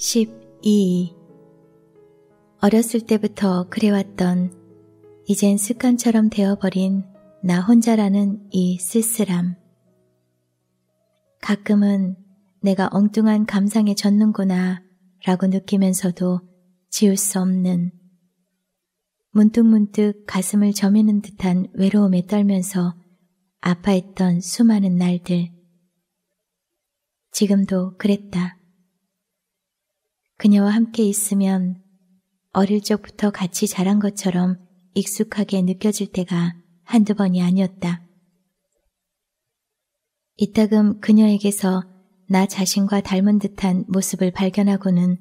12. 어렸을 때부터 그래왔던 이젠 습관처럼 되어버린 나 혼자라는 이 쓸쓸함. 가끔은 내가 엉뚱한 감상에 젖는구나 라고 느끼면서도 지울 수 없는 문득문득 가슴을 저미는 듯한 외로움에 떨면서 아파했던 수많은 날들. 지금도 그랬다. 그녀와 함께 있으면 어릴 적부터 같이 자란 것처럼 익숙하게 느껴질 때가 한두 번이 아니었다. 이따금 그녀에게서 나 자신과 닮은 듯한 모습을 발견하고는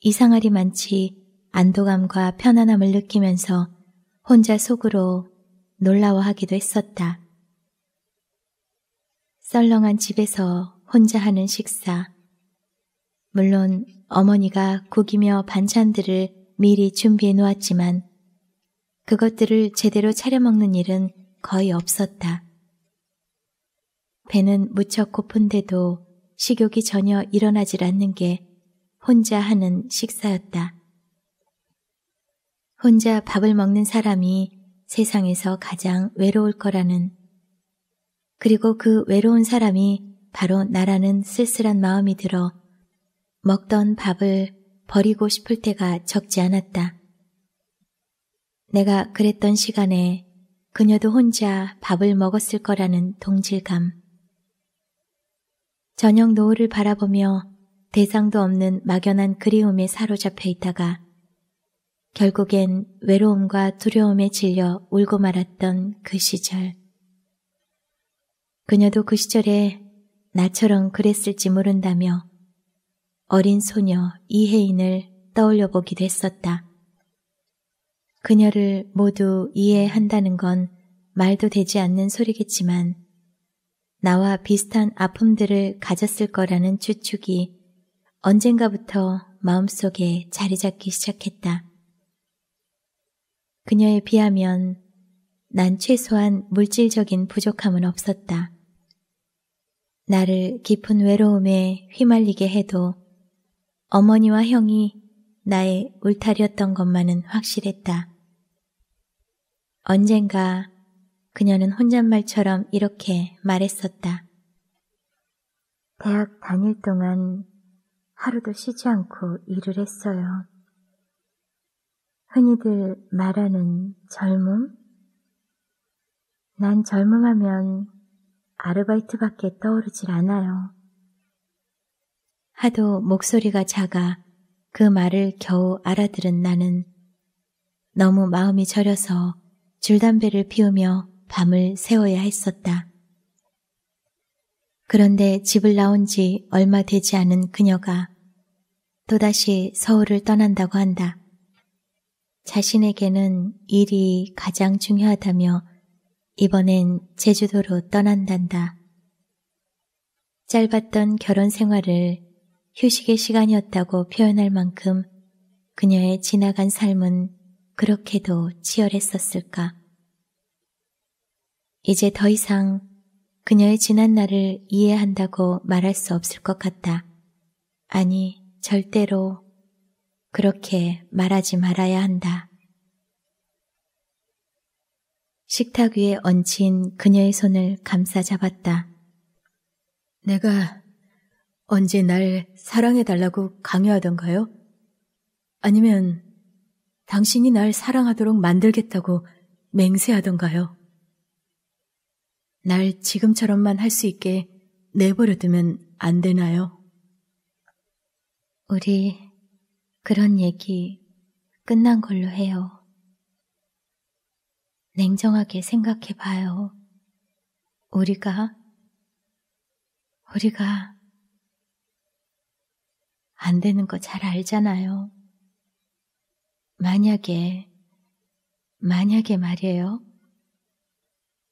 이상하리만치 안도감과 편안함을 느끼면서 혼자 속으로 놀라워하기도 했었다. 썰렁한 집에서 혼자 하는 식사. 물론 어머니가 고기며 반찬들을 미리 준비해 놓았지만 그것들을 제대로 차려 먹는 일은 거의 없었다. 배는 무척 고픈데도 식욕이 전혀 일어나질 않는 게 혼자 하는 식사였다. 혼자 밥을 먹는 사람이 세상에서 가장 외로울 거라는 그리고 그 외로운 사람이 바로 나라는 쓸쓸한 마음이 들어 먹던 밥을 버리고 싶을 때가 적지 않았다. 내가 그랬던 시간에 그녀도 혼자 밥을 먹었을 거라는 동질감. 저녁 노을을 바라보며 대상도 없는 막연한 그리움에 사로잡혀 있다가 결국엔 외로움과 두려움에 질려 울고 말았던 그 시절. 그녀도 그 시절에 나처럼 그랬을지 모른다며 어린 소녀 이혜인을 떠올려 보기도 했었다. 그녀를 모두 이해한다는 건 말도 되지 않는 소리겠지만 나와 비슷한 아픔들을 가졌을 거라는 추측이 언젠가부터 마음속에 자리 잡기 시작했다. 그녀에 비하면 난 최소한 물질적인 부족함은 없었다. 나를 깊은 외로움에 휘말리게 해도 어머니와 형이 나의 울타리였던 것만은 확실했다. 언젠가 그녀는 혼잣말처럼 이렇게 말했었다. 대학 다닐 동안 하루도 쉬지 않고 일을 했어요. 흔히들 말하는 젊음? 난 젊음하면 아르바이트밖에 떠오르질 않아요. 하도 목소리가 작아 그 말을 겨우 알아들은 나는 너무 마음이 저려서 줄담배를 피우며 밤을 새워야 했었다. 그런데 집을 나온 지 얼마 되지 않은 그녀가 또다시 서울을 떠난다고 한다. 자신에게는 일이 가장 중요하다며 이번엔 제주도로 떠난단다. 짧았던 결혼 생활을 휴식의 시간이었다고 표현할 만큼 그녀의 지나간 삶은 그렇게도 치열했었을까. 이제 더 이상 그녀의 지난 날을 이해한다고 말할 수 없을 것 같다. 아니, 절대로 그렇게 말하지 말아야 한다. 식탁 위에 얹힌 그녀의 손을 감싸 잡았다. 내가 언제 날 사랑해달라고 강요하던가요? 아니면 당신이 날 사랑하도록 만들겠다고 맹세하던가요? 날 지금처럼만 할 수 있게 내버려두면 안 되나요? 우리 그런 얘기 끝난 걸로 해요. 냉정하게 생각해 봐요. 우리가, 우리가 안 되는 거 잘 알잖아요. 만약에, 만약에 말이에요.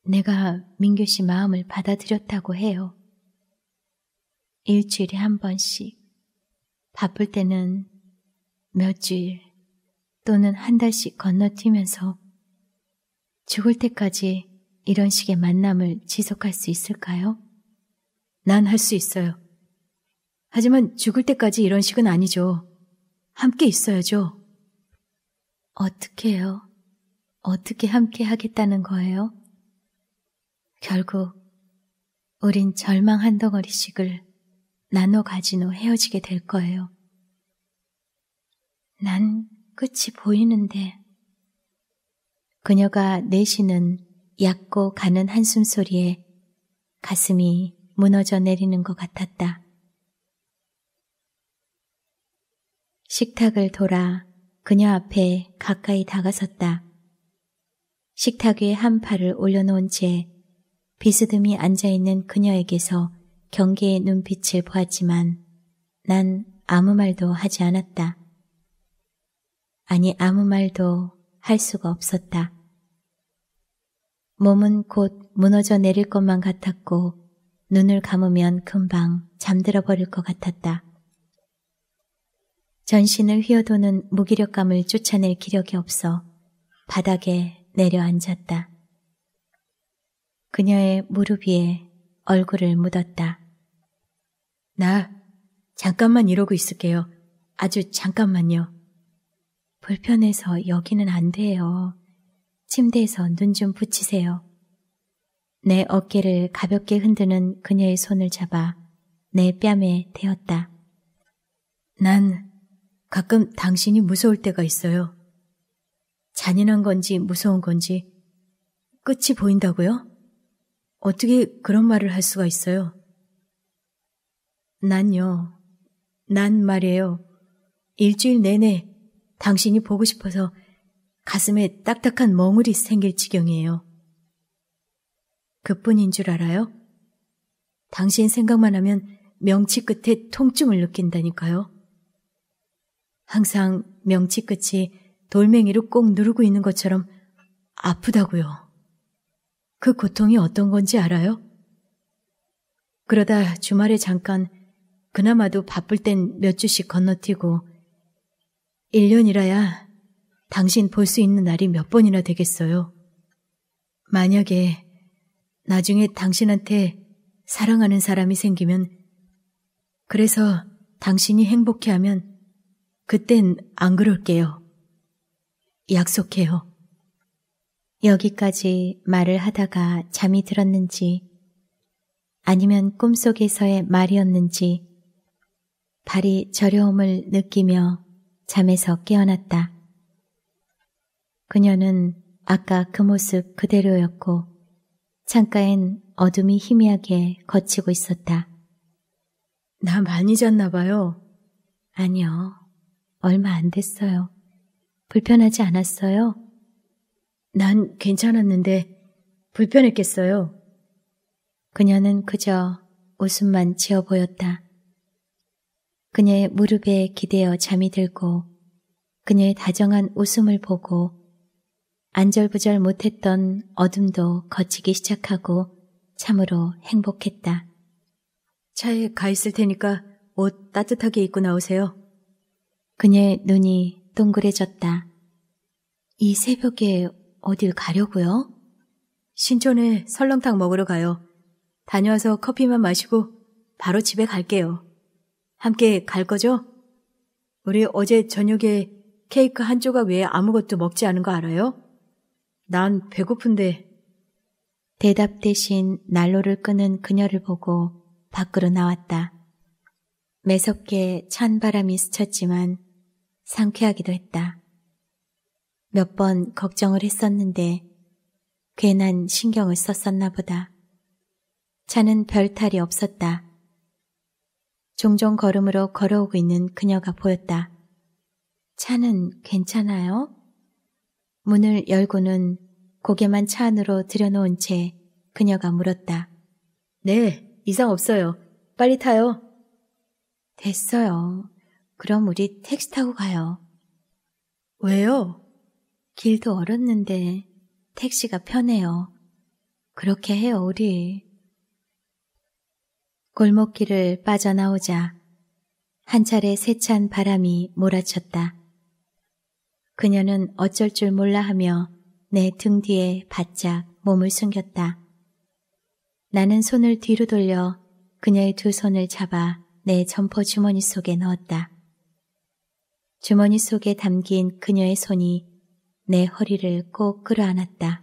내가 민규 씨 마음을 받아들였다고 해요. 일주일에 한 번씩, 바쁠 때는 몇 주일 또는 한 달씩 건너뛰면서 죽을 때까지 이런 식의 만남을 지속할 수 있을까요? 난 할 수 있어요. 하지만 죽을 때까지 이런 식은 아니죠. 함께 있어야죠. 어떻게 해요? 어떻게 함께 하겠다는 거예요? 결국 우린 절망 한 덩어리씩을 나눠 가진후 헤어지게 될 거예요. 난 끝이 보이는데. 그녀가 내쉬는 얕고 가는 한숨 소리에 가슴이 무너져 내리는 것 같았다. 식탁을 돌아 그녀 앞에 가까이 다가섰다. 식탁 위에 한 팔을 올려놓은 채 비스듬히 앉아있는 그녀에게서 경계의 눈빛을 보았지만 난 아무 말도 하지 않았다. 아니 아무 말도 할 수가 없었다. 몸은 곧 무너져 내릴 것만 같았고 눈을 감으면 금방 잠들어 버릴 것 같았다. 전신을 휘어도는 무기력감을 쫓아낼 기력이 없어 바닥에 내려앉았다. 그녀의 무릎 위에 얼굴을 묻었다. 나 잠깐만 이러고 있을게요. 아주 잠깐만요. 불편해서 여기는 안 돼요. 침대에서 눈 좀 붙이세요. 내 어깨를 가볍게 흔드는 그녀의 손을 잡아 내 뺨에 대었다. 난 가끔 당신이 무서울 때가 있어요. 잔인한 건지 무서운 건지 끝이 보인다고요? 어떻게 그런 말을 할 수가 있어요? 난요, 난 말이에요. 일주일 내내 당신이 보고 싶어서 가슴에 딱딱한 멍울이 생길 지경이에요. 그뿐인 줄 알아요? 당신 생각만 하면 명치 끝에 통증을 느낀다니까요. 항상 명치 끝이 돌멩이로 꼭 누르고 있는 것처럼 아프다고요. 그 고통이 어떤 건지 알아요? 그러다 주말에 잠깐 그나마도 바쁠 땐 몇 주씩 건너뛰고 1년이라야 당신 볼 수 있는 날이 몇 번이나 되겠어요. 만약에 나중에 당신한테 사랑하는 사람이 생기면 그래서 당신이 행복해하면 그땐 안 그럴게요. 약속해요. 여기까지 말을 하다가 잠이 들었는지 아니면 꿈속에서의 말이었는지 발이 저려움을 느끼며 잠에서 깨어났다. 그녀는 아까 그 모습 그대로였고 창가엔 어둠이 희미하게 거치고 있었다. 나 많이 잤나 봐요. 아니요. 얼마 안 됐어요. 불편하지 않았어요? 난 괜찮았는데 불편했겠어요. 그녀는 그저 웃음만 지어 보였다. 그녀의 무릎에 기대어 잠이 들고 그녀의 다정한 웃음을 보고 안절부절 못했던 어둠도 거치기 시작하고 참으로 행복했다. 차에 가 있을 테니까 옷 따뜻하게 입고 나오세요. 그녀의 눈이 동그래졌다. 이 새벽에 어딜 가려고요? 신촌에 설렁탕 먹으러 가요. 다녀와서 커피만 마시고 바로 집에 갈게요. 함께 갈 거죠? 우리 어제 저녁에 케이크 한 조각 외에 아무것도 먹지 않은 거 알아요? 난 배고픈데. 대답 대신 난로를 끄는 그녀를 보고 밖으로 나왔다. 매섭게 찬 바람이 스쳤지만 상쾌하기도 했다. 몇 번 걱정을 했었는데 괜한 신경을 썼었나 보다. 차는 별 탈이 없었다. 종종 걸음으로 걸어오고 있는 그녀가 보였다. 차는 괜찮아요? 문을 열고는 고개만 차 안으로 들여놓은 채 그녀가 물었다. 네, 이상 없어요. 빨리 타요. 됐어요. 그럼 우리 택시 타고 가요. 왜요? 길도 얼었는데 택시가 편해요. 그렇게 해요, 우리. 골목길을 빠져나오자 한 차례 세찬 바람이 몰아쳤다. 그녀는 어쩔 줄 몰라 하며 내 등 뒤에 바짝 몸을 숨겼다. 나는 손을 뒤로 돌려 그녀의 두 손을 잡아 내 점퍼 주머니 속에 넣었다. 주머니 속에 담긴 그녀의 손이 내 허리를 꼭 끌어안았다.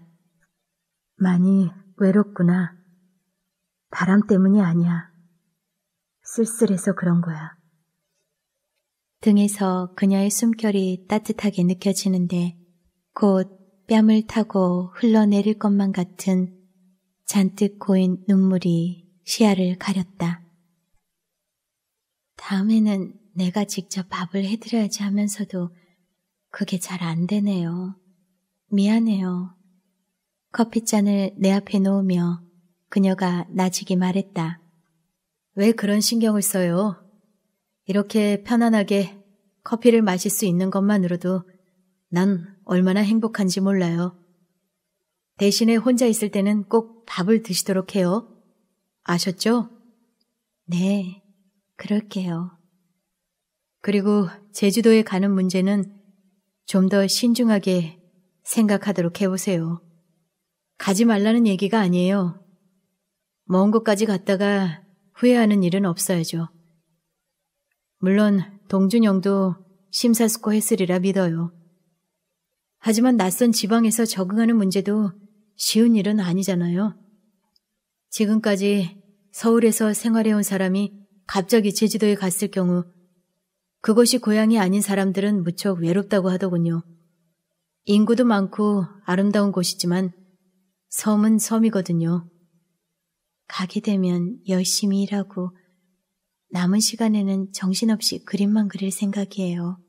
많이 외롭구나. 바람 때문이 아니야. 쓸쓸해서 그런 거야. 등에서 그녀의 숨결이 따뜻하게 느껴지는데 곧 뺨을 타고 흘러내릴 것만 같은 잔뜩 고인 눈물이 시야를 가렸다. 다음에는 내가 직접 밥을 해드려야지 하면서도 그게 잘 안 되네요. 미안해요. 커피잔을 내 앞에 놓으며 그녀가 나지기 말했다. 왜 그런 신경을 써요? 이렇게 편안하게 커피를 마실 수 있는 것만으로도 난 얼마나 행복한지 몰라요. 대신에 혼자 있을 때는 꼭 밥을 드시도록 해요. 아셨죠? 네, 그럴게요. 그리고 제주도에 가는 문제는 좀 더 신중하게 생각하도록 해보세요. 가지 말라는 얘기가 아니에요. 먼 곳까지 갔다가 후회하는 일은 없어야죠. 물론 동준영도 심사숙고했으리라 믿어요. 하지만 낯선 지방에서 적응하는 문제도 쉬운 일은 아니잖아요. 지금까지 서울에서 생활해온 사람이 갑자기 제주도에 갔을 경우 그곳이 고향이 아닌 사람들은 무척 외롭다고 하더군요. 인구도 많고 아름다운 곳이지만 섬은 섬이거든요. 가게 되면 열심히 일하고 남은 시간에는 정신없이 그림만 그릴 생각이에요.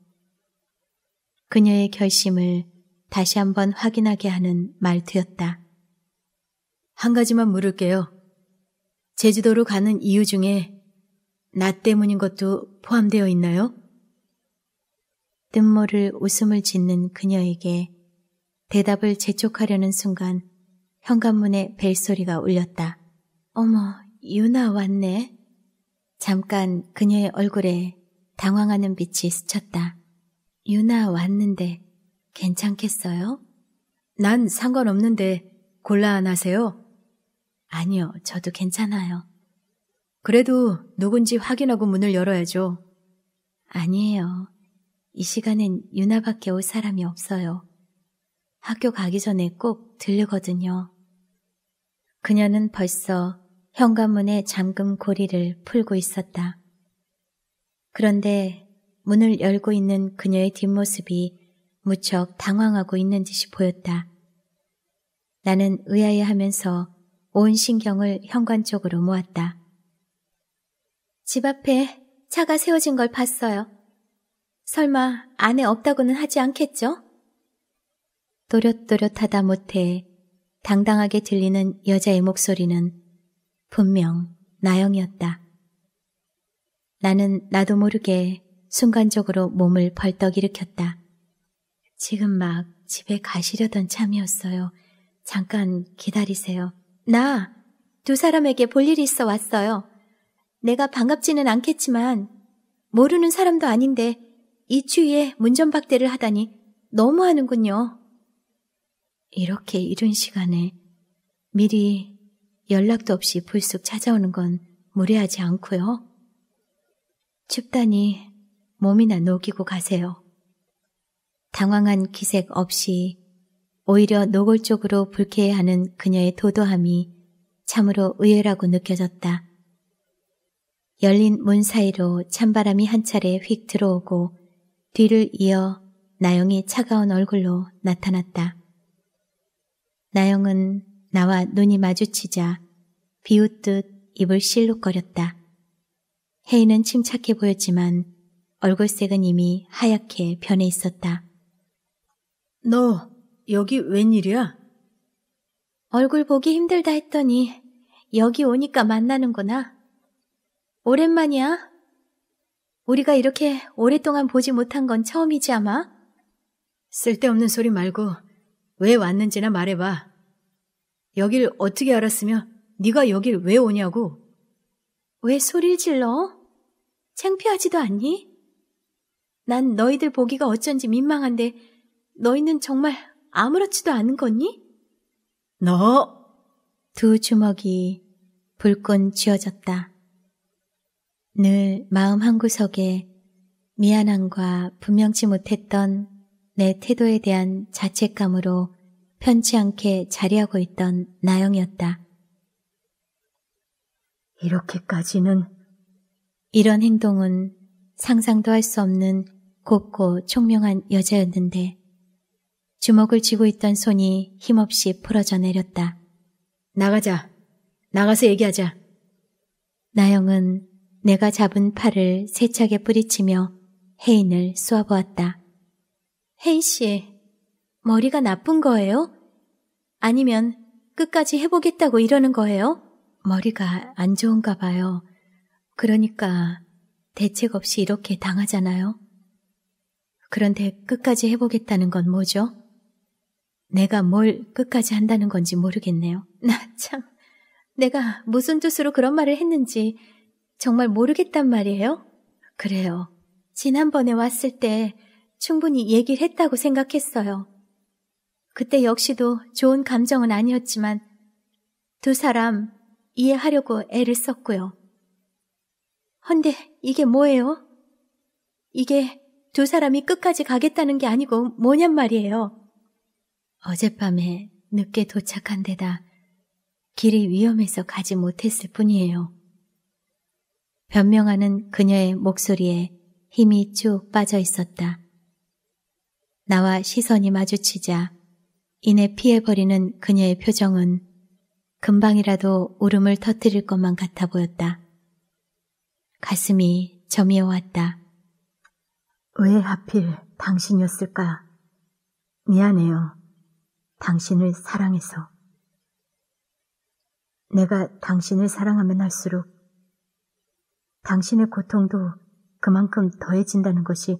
그녀의 결심을 다시 한번 확인하게 하는 말투였다. 한 가지만 물을게요. 제주도로 가는 이유 중에 나 때문인 것도 포함되어 있나요? 뜻모를 웃음을 짓는 그녀에게 대답을 재촉하려는 순간 현관문에 벨소리가 울렸다. 어머, 유나 왔네. 잠깐 그녀의 얼굴에 당황하는 빛이 스쳤다. 유나 왔는데 괜찮겠어요? 난 상관없는데 곤란 하세요? 아니요, 저도 괜찮아요. 그래도 누군지 확인하고 문을 열어야죠. 아니에요. 이 시간엔 유나밖에 올 사람이 없어요. 학교 가기 전에 꼭 들르거든요. 그녀는 벌써 현관문에 잠금 고리를 풀고 있었다. 그런데 문을 열고 있는 그녀의 뒷모습이 무척 당황하고 있는 듯이 보였다. 나는 의아해하면서 온 신경을 현관 쪽으로 모았다. 집 앞에 차가 세워진 걸 봤어요. 설마 아내 없다고는 하지 않겠죠? 또렷또렷하다 못해 당당하게 들리는 여자의 목소리는 분명 나영이었다. 나는 나도 모르게 순간적으로 몸을 벌떡 일으켰다. 지금 막 집에 가시려던 참이었어요. 잠깐 기다리세요. 나! 두 사람에게 볼 일이 있어 왔어요. 내가 반갑지는 않겠지만, 모르는 사람도 아닌데, 이 추위에 문전박대를 하다니 너무하는군요. 이렇게 이른 시간에 미리 연락도 없이 불쑥 찾아오는 건 무례하지 않고요. 춥다니 몸이나 녹이고 가세요. 당황한 기색 없이 오히려 노골적으로 불쾌해하는 그녀의 도도함이 참으로 의외라고 느껴졌다. 열린 문 사이로 찬바람이 한 차례 휙 들어오고 뒤를 이어 나영이 차가운 얼굴로 나타났다. 나영은 나와 눈이 마주치자 비웃듯 입을 실룩거렸다. 혜이는 침착해 보였지만 얼굴색은 이미 하얗게 변해 있었다. 너 여기 웬일이야? 얼굴 보기 힘들다 했더니 여기 오니까 만나는구나. 오랜만이야. 우리가 이렇게 오랫동안 보지 못한 건 처음이지 아마? 쓸데없는 소리 말고 왜 왔는지나 말해봐. 여길 어떻게 알았으며 네가 여길 왜 오냐고. 왜 소리를 질러? 창피하지도 않니? 난 너희들 보기가 어쩐지 민망한데 너희는 정말 아무렇지도 않은 거니? 너! 두 주먹이 불끈 쥐어졌다. 늘 마음 한구석에 미안함과 분명치 못했던 내 태도에 대한 자책감으로 편치 않게 자리하고 있던 나영이었다. 이렇게까지는 이런 행동은 상상도 할 수 없는 곱고 총명한 여자였는데 주먹을 쥐고 있던 손이 힘없이 풀어져 내렸다. 나가자. 나가서 얘기하자. 나영은 내가 잡은 팔을 세차게 뿌리치며 혜인을 쏘아보았다. 혜인 씨, 머리가 나쁜 거예요? 아니면 끝까지 해보겠다고 이러는 거예요? 머리가 안 좋은가 봐요. 그러니까 대책 없이 이렇게 당하잖아요. 그런데 끝까지 해보겠다는 건 뭐죠? 내가 뭘 끝까지 한다는 건지 모르겠네요. 나 참, 내가 무슨 뜻으로 그런 말을 했는지 정말 모르겠단 말이에요? 그래요. 지난번에 왔을 때 충분히 얘기를 했다고 생각했어요. 그때 역시도 좋은 감정은 아니었지만 두 사람 이해하려고 애를 썼고요. 헌데 이게 뭐예요? 이게 두 사람이 끝까지 가겠다는 게 아니고 뭐냔 말이에요. 어젯밤에 늦게 도착한 데다 길이 위험해서 가지 못했을 뿐이에요. 변명하는 그녀의 목소리에 힘이 쭉 빠져 있었다. 나와 시선이 마주치자 이내 피해버리는 그녀의 표정은 금방이라도 울음을 터뜨릴 것만 같아 보였다. 가슴이 점이어왔다. 왜 하필 당신이었을까? 미안해요. 당신을 사랑해서. 내가 당신을 사랑하면 할수록 당신의 고통도 그만큼 더해진다는 것이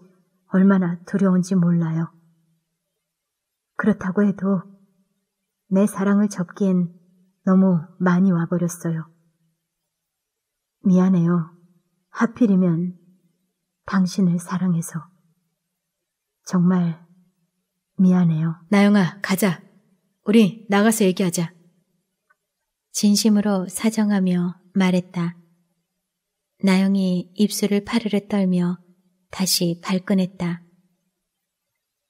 얼마나 두려운지 몰라요. 그렇다고 해도 내 사랑을 접기엔 너무 많이 와버렸어요. 미안해요. 하필이면 당신을 사랑해서. 정말 미안해요. 나영아, 가자. 우리 나가서 얘기하자. 진심으로 사정하며 말했다. 나영이 입술을 파르르 떨며 다시 발끈했다.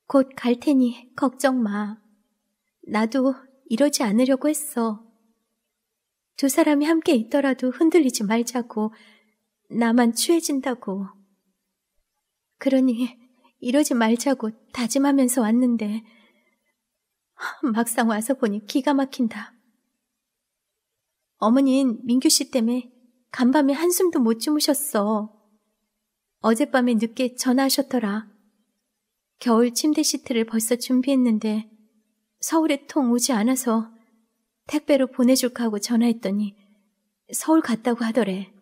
곧 갈 테니 걱정 마. 나도 이러지 않으려고 했어. 두 사람이 함께 있더라도 흔들리지 말자고. 나만 취해진다고. 그러니 이러지 말자고 다짐하면서 왔는데 막상 와서 보니 기가 막힌다. 어머니는 민규 씨 때문에 간밤에 한숨도 못 주무셨어. 어젯밤에 늦게 전화하셨더라. 겨울 침대 시트를 벌써 준비했는데 서울에 통 오지 않아서 택배로 보내줄까 하고 전화했더니 서울 갔다고 하더래.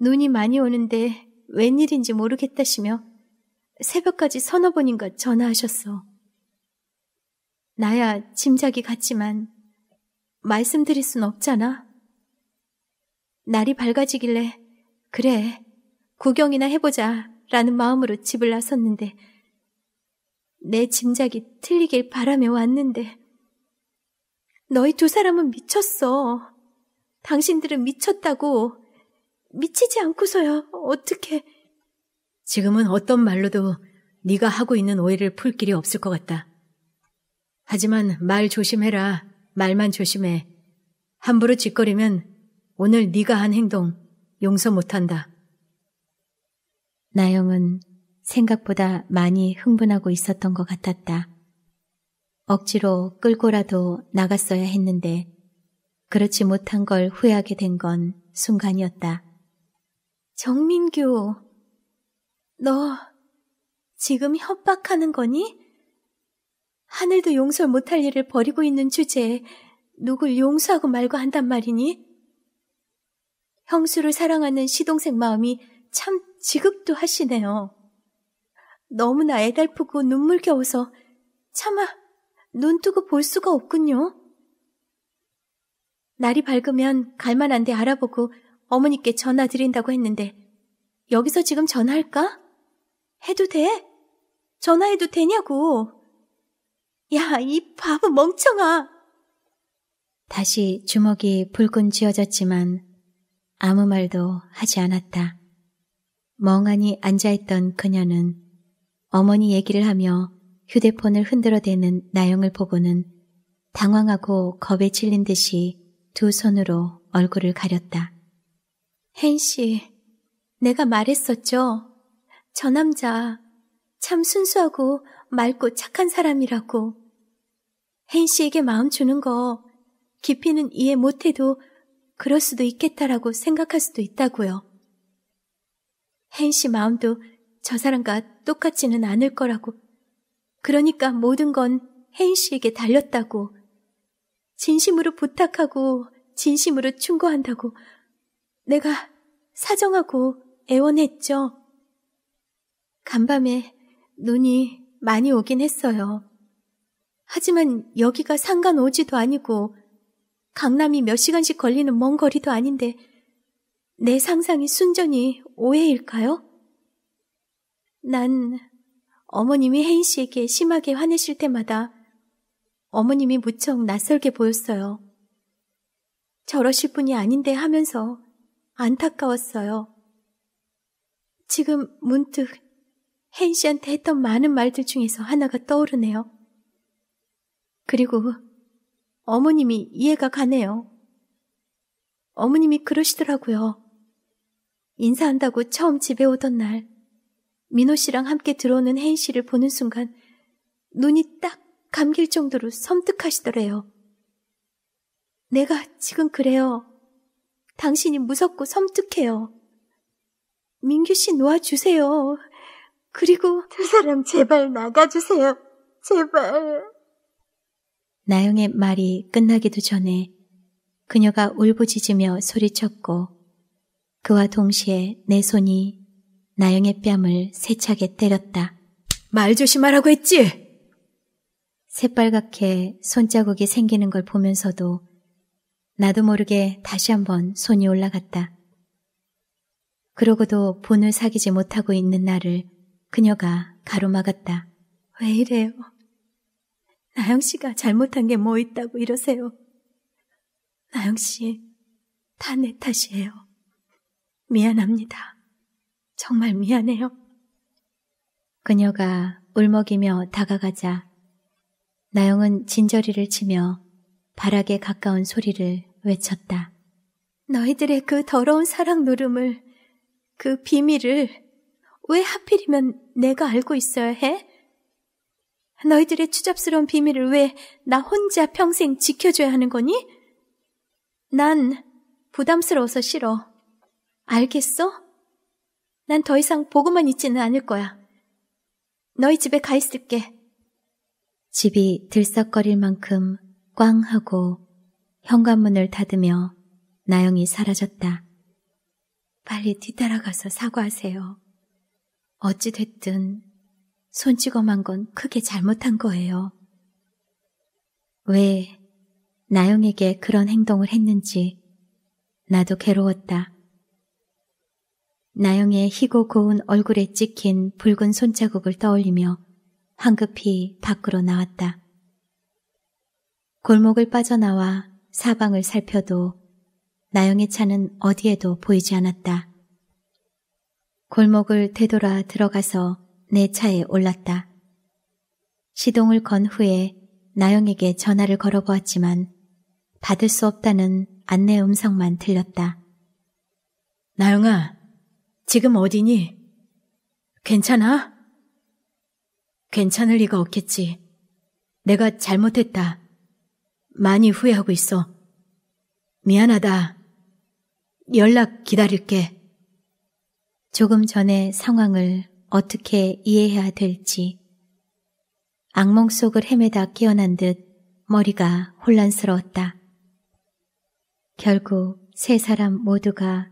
눈이 많이 오는데 웬일인지 모르겠다시며 새벽까지 서너 번인가 전화하셨어. 나야 짐작이 갔지만 말씀드릴 순 없잖아. 날이 밝아지길래 그래 구경이나 해보자 라는 마음으로 집을 나섰는데 내 짐작이 틀리길 바라며 왔는데 너희 두 사람은 미쳤어. 당신들은 미쳤다고. 미치지 않고서야 어떻게 지금은 어떤 말로도 네가 하고 있는 오해를 풀 길이 없을 것 같다. 하지만 말 조심해라. 말만 조심해. 함부로 짓거리면 오늘 네가 한 행동 용서 못한다. 나영은 생각보다 많이 흥분하고 있었던 것 같았다. 억지로 끌고라도 나갔어야 했는데 그렇지 못한 걸 후회하게 된 건 순간이었다. 정민규, 너 지금 협박하는 거니? 하늘도 용서 못할 일을 벌이고 있는 주제에 누굴 용서하고 말고 한단 말이니? 형수를 사랑하는 시동생 마음이 참 지극도 하시네요. 너무나 애달프고 눈물겨워서 차마 눈 뜨고 볼 수가 없군요. 날이 밝으면 갈만한 데 알아보고 어머니께 전화 드린다고 했는데 여기서 지금 전화할까? 해도 돼? 전화해도 되냐고. 야, 이 바보 멍청아. 다시 주먹이 불끈 쥐어졌지만 아무 말도 하지 않았다. 멍하니 앉아있던 그녀는 어머니 얘기를 하며 휴대폰을 흔들어대는 나영을 보고는 당황하고 겁에 질린 듯이 두 손으로 얼굴을 가렸다. 헨씨, 내가 말했었죠? 저 남자 참 순수하고 맑고 착한 사람이라고. 헨씨에게 마음 주는 거 깊이는 이해 못해도 그럴 수도 있겠다라고 생각할 수도 있다고요. 헨 씨 마음도 저 사람과 똑같지는 않을 거라고. 그러니까 모든 건 헨 씨에게 달렸다고. 진심으로 부탁하고 진심으로 충고한다고. 내가 사정하고 애원했죠. 간밤에 눈이 많이 오긴 했어요. 하지만 여기가 상간 오지도 아니고 강남이 몇 시간씩 걸리는 먼 거리도 아닌데 내 상상이 순전히 오해일까요? 난 어머님이 혜인 씨에게 심하게 화내실 때마다 어머님이 무척 낯설게 보였어요. 저러실 분이 아닌데 하면서 안타까웠어요. 지금 문득 혜인 씨한테 했던 많은 말들 중에서 하나가 떠오르네요. 그리고 어머님이 이해가 가네요. 어머님이 그러시더라고요. 인사한다고 처음 집에 오던 날, 민호 씨랑 함께 들어오는 혜인 씨를 보는 순간 눈이 딱 감길 정도로 섬뜩하시더래요. 내가 지금 그래요. 당신이 무섭고 섬뜩해요. 민규 씨 놓아주세요. 그리고 두 사람 제발 나가주세요. 제발. 나영의 말이 끝나기도 전에 그녀가 울부짖으며 소리쳤고 그와 동시에 내 손이 나영의 뺨을 세차게 때렸다. 말 조심하라고 했지? 새빨갛게 손자국이 생기는 걸 보면서도 나도 모르게 다시 한번 손이 올라갔다. 그러고도 본을 사귀지 못하고 있는 나를 그녀가 가로막았다. 왜 이래요? 나영 씨가 잘못한 게 뭐 있다고 이러세요. 나영 씨, 다 내 탓이에요. 미안합니다. 정말 미안해요. 그녀가 울먹이며 다가가자 나영은 진저리를 치며 바닥에 가까운 소리를 외쳤다. 너희들의 그 더러운 사랑 노름을, 그 비밀을 왜 하필이면 내가 알고 있어야 해? 너희들의 추잡스러운 비밀을 왜 나 혼자 평생 지켜줘야 하는 거니? 난 부담스러워서 싫어. 알겠어? 난 더 이상 보고만 있지는 않을 거야. 너희 집에 가 있을게. 집이 들썩거릴 만큼 꽝 하고 현관문을 닫으며 나영이 사라졌다. 빨리 뒤따라가서 사과하세요. 어찌됐든 손찌검한 건 크게 잘못한 거예요. 왜 나영에게 그런 행동을 했는지 나도 괴로웠다. 나영의 희고 고운 얼굴에 찍힌 붉은 손자국을 떠올리며 황급히 밖으로 나왔다. 골목을 빠져나와 사방을 살펴도 나영의 차는 어디에도 보이지 않았다. 골목을 되돌아 들어가서 내 차에 올랐다. 시동을 건 후에 나영에게 전화를 걸어보았지만 받을 수 없다는 안내 음성만 들렸다. 나영아, 지금 어디니? 괜찮아? 괜찮을 리가 없겠지. 내가 잘못했다. 많이 후회하고 있어. 미안하다. 연락 기다릴게. 조금 전에 상황을 어떻게 이해해야 될지. 악몽 속을 헤매다 깨어난 듯 머리가 혼란스러웠다. 결국 세 사람 모두가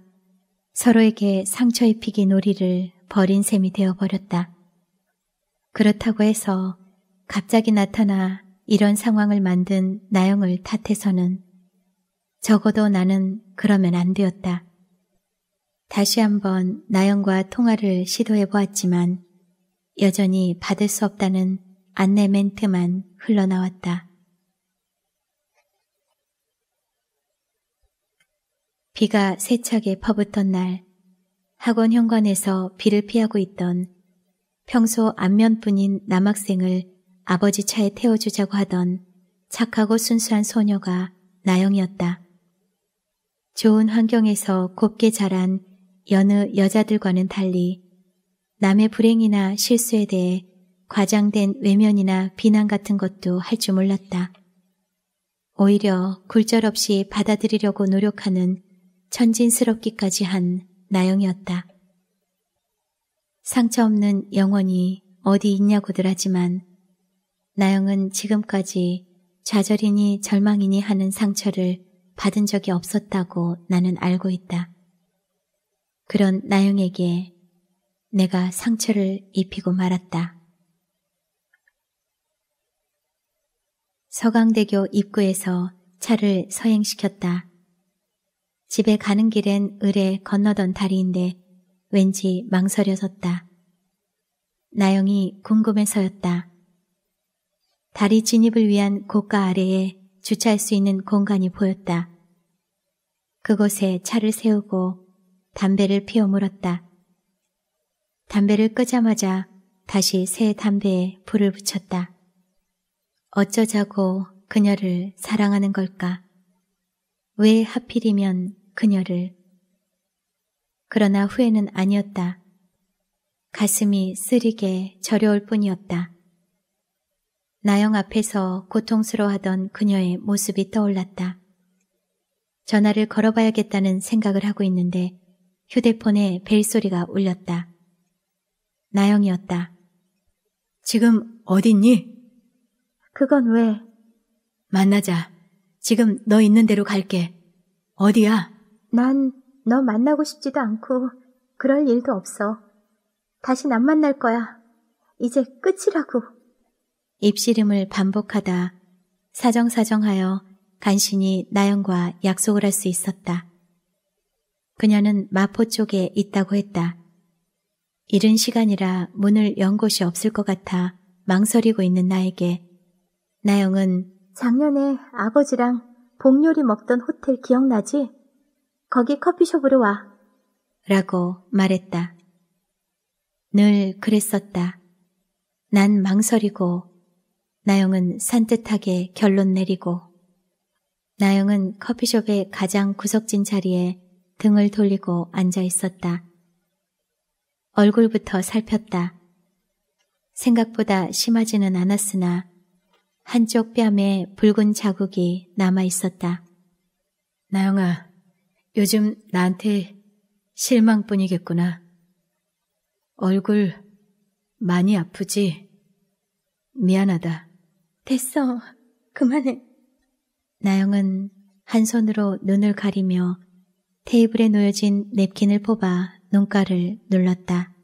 서로에게 상처 입히기 놀이를 벌인 셈이 되어버렸다. 그렇다고 해서 갑자기 나타나 이런 상황을 만든 나영을 탓해서는 적어도 나는 그러면 안 되었다. 다시 한번 나영과 통화를 시도해 보았지만 여전히 받을 수 없다는 안내 멘트만 흘러나왔다. 비가 세차게 퍼붓던 날 학원 현관에서 비를 피하고 있던 평소 안면뿐인 남학생을 아버지 차에 태워주자고 하던 착하고 순수한 소녀가 나영이었다. 좋은 환경에서 곱게 자란 여느 여자들과는 달리 남의 불행이나 실수에 대해 과장된 외면이나 비난 같은 것도 할 줄 몰랐다. 오히려 굴절없이 받아들이려고 노력하는 천진스럽기까지 한 나영이었다. 상처 없는 영혼이 어디 있냐고들 하지만 나영은 지금까지 좌절이니 절망이니 하는 상처를 받은 적이 없었다고 나는 알고 있다. 그런 나영에게 내가 상처를 입히고 말았다. 서강대교 입구에서 차를 서행시켰다. 집에 가는 길엔 을에 건너던 다리인데 왠지 망설여 섰다. 나영이 궁금해서였다. 다리 진입을 위한 고가 아래에 주차할 수 있는 공간이 보였다. 그곳에 차를 세우고 담배를 피워 물었다. 담배를 끄자마자 다시 새 담배에 불을 붙였다. 어쩌자고 그녀를 사랑하는 걸까? 왜 하필이면 그녀를? 그러나 후회는 아니었다. 가슴이 쓰리게 저려올 뿐이었다. 나영 앞에서 고통스러워하던 그녀의 모습이 떠올랐다. 전화를 걸어봐야겠다는 생각을 하고 있는데 휴대폰에 벨소리가 울렸다. 나영이었다. 지금 어딨니? 그건 왜? 만나자. 지금 너 있는 대로 갈게. 어디야? 난 너 만나고 싶지도 않고 그럴 일도 없어. 다시 안 만날 거야. 이제 끝이라고. 입씨름을 반복하다 사정사정하여 간신히 나영과 약속을 할 수 있었다. 그녀는 마포 쪽에 있다고 했다. 이른 시간이라 문을 연 곳이 없을 것 같아 망설이고 있는 나에게 나영은 작년에 아버지랑 복요리 먹던 호텔 기억나지? 거기 커피숍으로 와. 라고 말했다. 늘 그랬었다. 난 망설이고 나영은 산뜻하게 결론 내리고 나영은 커피숍의 가장 구석진 자리에 등을 돌리고 앉아 있었다. 얼굴부터 살폈다. 생각보다 심하지는 않았으나 한쪽 뺨에 붉은 자국이 남아 있었다. 나영아, 요즘 나한테 실망뿐이겠구나. 얼굴 많이 아프지? 미안하다. 됐어. 그만해. 나영은 한 손으로 눈을 가리며 테이블에 놓여진 냅킨을 뽑아 눈가를 눌렀다.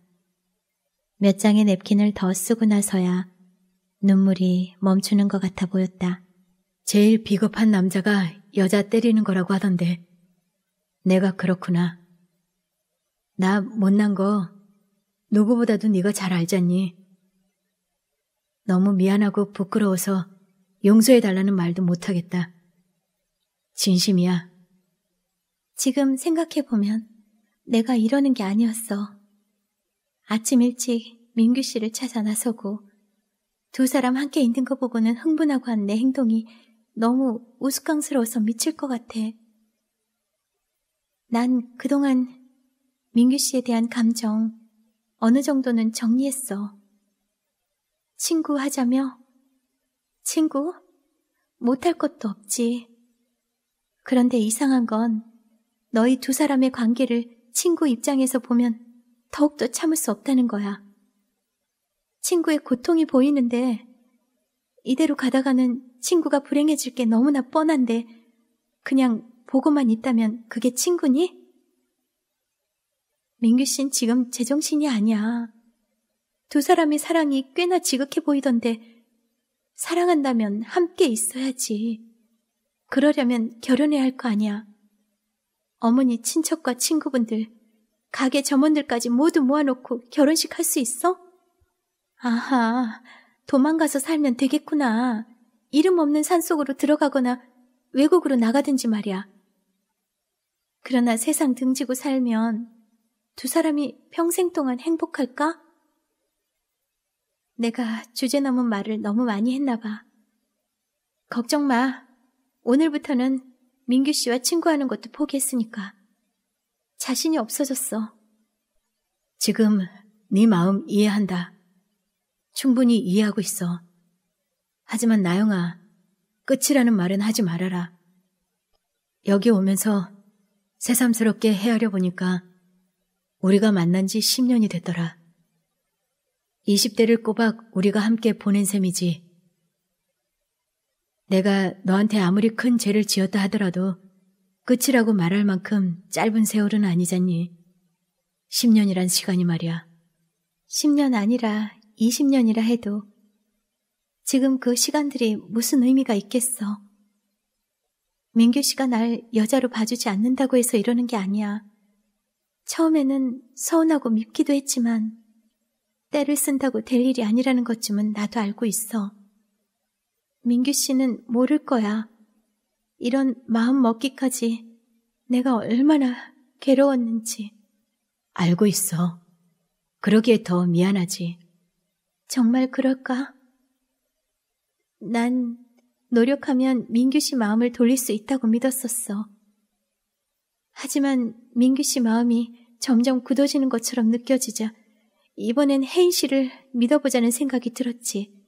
몇 장의 냅킨을 더 쓰고 나서야 눈물이 멈추는 것 같아 보였다. 제일 비겁한 남자가 여자 때리는 거라고 하던데. 내가 그렇구나. 나 못난 거 누구보다도 네가 잘 알잖니. 너무 미안하고 부끄러워서 용서해달라는 말도 못하겠다. 진심이야. 지금 생각해보면 내가 이러는 게 아니었어. 아침 일찍 민규 씨를 찾아 나서고 두 사람 함께 있는 거 보고는 흥분하고 한 내 행동이 너무 우스꽝스러워서 미칠 것 같아. 난 그동안 민규 씨에 대한 감정 어느 정도는 정리했어. 친구 하자며 친구? 못할 것도 없지. 그런데 이상한 건 너희 두 사람의 관계를 친구 입장에서 보면 더욱더 참을 수 없다는 거야. 친구의 고통이 보이는데 이대로 가다가는 친구가 불행해질 게 너무나 뻔한데 그냥 보고만 있다면 그게 친구니? 민규 씨는 지금 제정신이 아니야. 두 사람의 사랑이 꽤나 지극해 보이던데 사랑한다면 함께 있어야지. 그러려면 결혼해야 할 거 아니야. 어머니 친척과 친구분들, 가게 점원들까지 모두 모아놓고 결혼식 할 수 있어? 아하, 도망가서 살면 되겠구나. 이름 없는 산속으로 들어가거나 외국으로 나가든지 말이야. 그러나 세상 등지고 살면 두 사람이 평생 동안 행복할까? 내가 주제 넘은 말을 너무 많이 했나 봐. 걱정 마. 오늘부터는 민규 씨와 친구하는 것도 포기했으니까. 자신이 없어졌어. 지금 네 마음 이해한다. 충분히 이해하고 있어. 하지만 나영아, 끝이라는 말은 하지 말아라. 여기 오면서 새삼스럽게 헤아려 보니까 우리가 만난 지 10년이 됐더라. 20대를 꼬박 우리가 함께 보낸 셈이지. 내가 너한테 아무리 큰 죄를 지었다 하더라도 끝이라고 말할 만큼 짧은 세월은 아니잖니. 10년이란 시간이 말이야. 10년 아니라 20년이라 해도 지금 그 시간들이 무슨 의미가 있겠어. 민규 씨가 날 여자로 봐주지 않는다고 해서 이러는 게 아니야. 처음에는 서운하고 밉기도 했지만 때를 쓴다고 될 일이 아니라는 것쯤은 나도 알고 있어. 민규 씨는 모를 거야. 이런 마음 먹기까지 내가 얼마나 괴로웠는지. 알고 있어. 그러기에 더 미안하지. 정말 그럴까? 난 노력하면 민규 씨 마음을 돌릴 수 있다고 믿었었어. 하지만 민규 씨 마음이 점점 굳어지는 것처럼 느껴지자 이번엔 혜인 씨를 믿어보자는 생각이 들었지.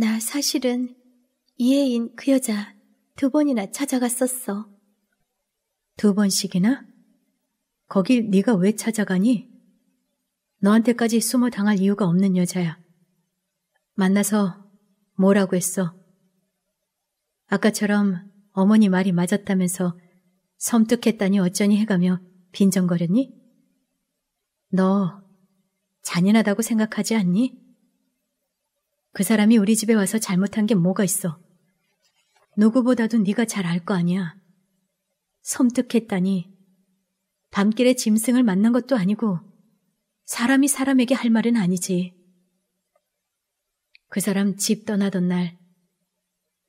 나 사실은 이혜인 그 여자 두 번이나 찾아갔었어. 두 번씩이나? 거길 네가 왜 찾아가니? 너한테까지 숨어 당할 이유가 없는 여자야. 만나서 뭐라고 했어? 아까처럼 어머니 말이 맞았다면서 섬뜩했다니 어쩌니 해가며 빈정거렸니? 너 잔인하다고 생각하지 않니? 그 사람이 우리 집에 와서 잘못한 게 뭐가 있어? 누구보다도 네가 잘 알 거 아니야. 섬뜩했다니. 밤길에 짐승을 만난 것도 아니고 사람이 사람에게 할 말은 아니지. 그 사람 집 떠나던 날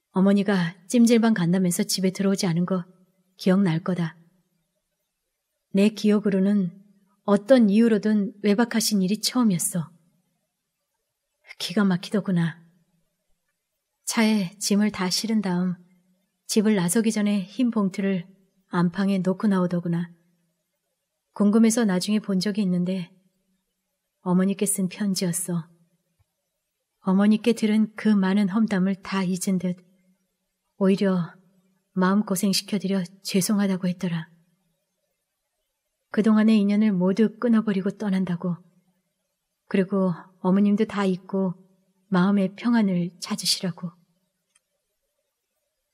어머니가 찜질방 간다면서 집에 들어오지 않은 거 기억날 거다. 내 기억으로는 어떤 이유로든 외박하신 일이 처음이었어. 기가 막히더구나. 차에 짐을 다 실은 다음 집을 나서기 전에 흰 봉투를 안방에 놓고 나오더구나. 궁금해서 나중에 본 적이 있는데 어머니께 쓴 편지였어. 어머니께 들은 그 많은 험담을 다 잊은 듯 오히려 마음고생 시켜드려 죄송하다고 했더라. 그동안의 인연을 모두 끊어버리고 떠난다고. 그리고 어머님도 다 있고 마음의 평안을 찾으시라고.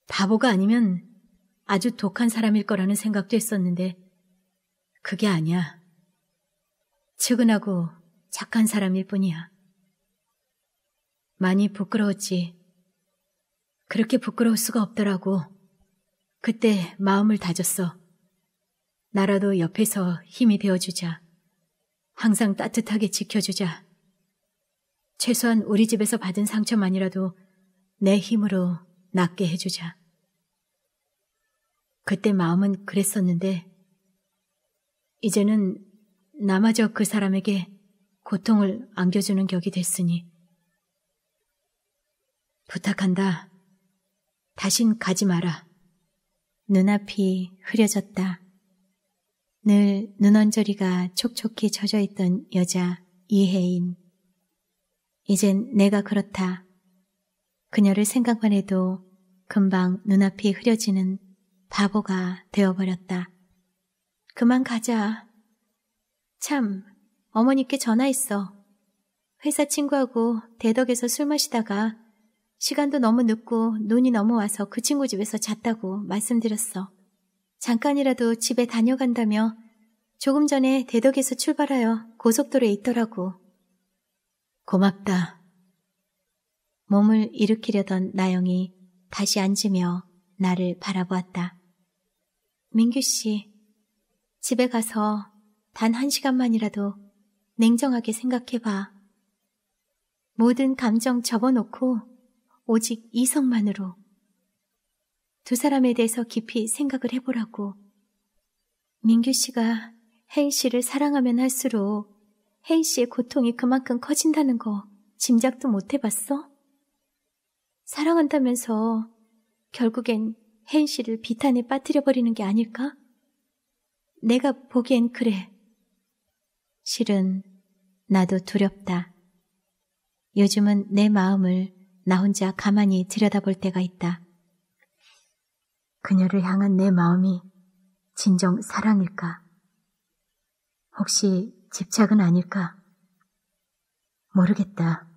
바보가 아니면 아주 독한 사람일 거라는 생각도 했었는데 그게 아니야. 측은하고 착한 사람일 뿐이야. 많이 부끄러웠지. 그렇게 부끄러울 수가 없더라고. 그때 마음을 다졌어. 나라도 옆에서 힘이 되어주자. 항상 따뜻하게 지켜주자. 최소한 우리 집에서 받은 상처만이라도 내 힘으로 낫게 해주자. 그때 마음은 그랬었는데, 이제는 나마저 그 사람에게 고통을 안겨주는 격이 됐으니. 부탁한다. 다신 가지 마라. 눈앞이 흐려졌다. 늘 눈언저리가 촉촉히 젖어 있던 여자 이혜인. 이젠 내가 그렇다. 그녀를 생각만 해도 금방 눈앞이 흐려지는 바보가 되어버렸다. 그만 가자. 참, 어머니께 전화했어. 회사 친구하고 대덕에서 술 마시다가 시간도 너무 늦고 눈이 넘어와서 그 친구 집에서 잤다고 말씀드렸어. 잠깐이라도 집에 다녀간다며 조금 전에 대덕에서 출발하여 고속도로에 있더라고. 고맙다. 몸을 일으키려던 나영이 다시 앉으며 나를 바라보았다. 민규 씨, 집에 가서 단 한 시간만이라도 냉정하게 생각해봐. 모든 감정 접어놓고 오직 이성만으로 두 사람에 대해서 깊이 생각을 해보라고. 민규 씨가 혜인 씨를 사랑하면 할수록 혜인 씨의 고통이 그만큼 커진다는 거 짐작도 못 해봤어? 사랑한다면서 결국엔 혜인 씨를 비탄에 빠뜨려버리는 게 아닐까? 내가 보기엔 그래. 실은 나도 두렵다. 요즘은 내 마음을 나 혼자 가만히 들여다볼 때가 있다. 그녀를 향한 내 마음이 진정 사랑일까? 혹시 집착은 아닐까? 모르겠다.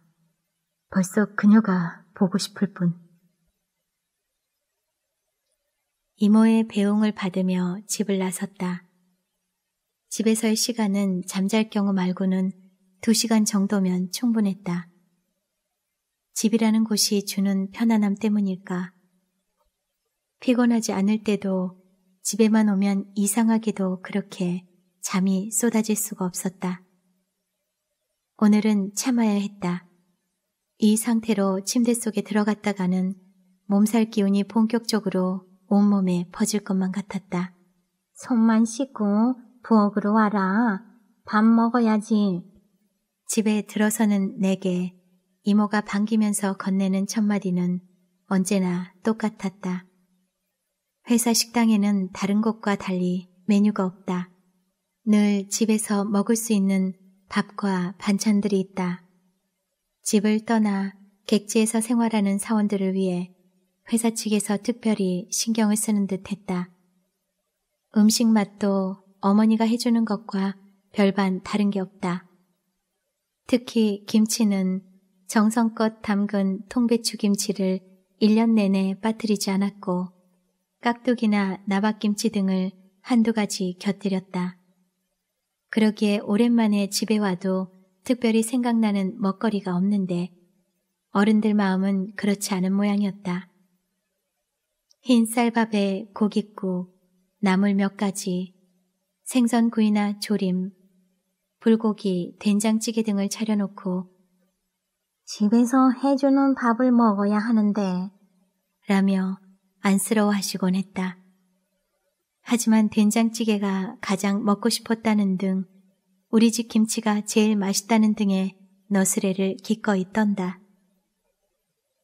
벌써 그녀가 보고 싶을 뿐. 이모의 배웅을 받으며 집을 나섰다. 집에서의 시간은 잠잘 경우 말고는 두 시간 정도면 충분했다. 집이라는 곳이 주는 편안함 때문일까 피곤하지 않을 때도 집에만 오면 이상하게도 그렇게 잠이 쏟아질 수가 없었다. 오늘은 참아야 했다. 이 상태로 침대 속에 들어갔다가는 몸살 기운이 본격적으로 온몸에 퍼질 것만 같았다. 손만 씻고 부엌으로 와라. 밥 먹어야지. 집에 들어서는 내게 이모가 반기면서 건네는 첫마디는 언제나 똑같았다. 회사 식당에는 다른 곳과 달리 메뉴가 없다. 늘 집에서 먹을 수 있는 밥과 반찬들이 있다. 집을 떠나 객지에서 생활하는 사원들을 위해 회사 측에서 특별히 신경을 쓰는 듯 했다. 음식 맛도 어머니가 해주는 것과 별반 다른 게 없다. 특히 김치는 정성껏 담근 통배추 김치를 1년 내내 빠뜨리지 않았고 깍두기나 나박김치 등을 한두 가지 곁들였다. 그러기에 오랜만에 집에 와도 특별히 생각나는 먹거리가 없는데 어른들 마음은 그렇지 않은 모양이었다. 흰 쌀밥에 고깃국, 나물 몇 가지, 생선구이나 조림, 불고기, 된장찌개 등을 차려놓고 집에서 해주는 밥을 먹어야 하는데 라며 안쓰러워 하시곤 했다. 하지만 된장찌개가 가장 먹고 싶었다는 등 우리 집 김치가 제일 맛있다는 등의 너스레를 기꺼이 떤다.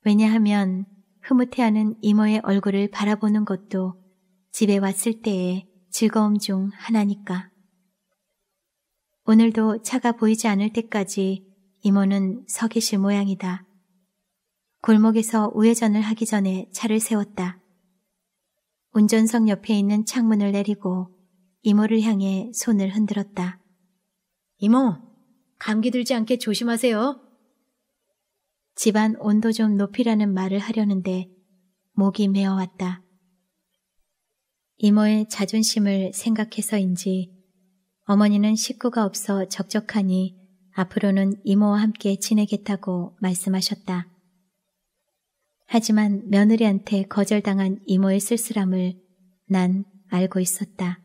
왜냐하면 흐뭇해하는 이모의 얼굴을 바라보는 것도 집에 왔을 때의 즐거움 중 하나니까. 오늘도 차가 보이지 않을 때까지 이모는 서 계실 모양이다. 골목에서 우회전을 하기 전에 차를 세웠다. 운전석 옆에 있는 창문을 내리고 이모를 향해 손을 흔들었다. 이모, 감기 들지 않게 조심하세요. 집안 온도 좀 높이라는 말을 하려는데 목이 메어왔다. 이모의 자존심을 생각해서인지 어머니는 식구가 없어 적적하니 앞으로는 이모와 함께 지내겠다고 말씀하셨다. 하지만 며느리한테 거절당한 이모의 쓸쓸함을 난 알고 있었다.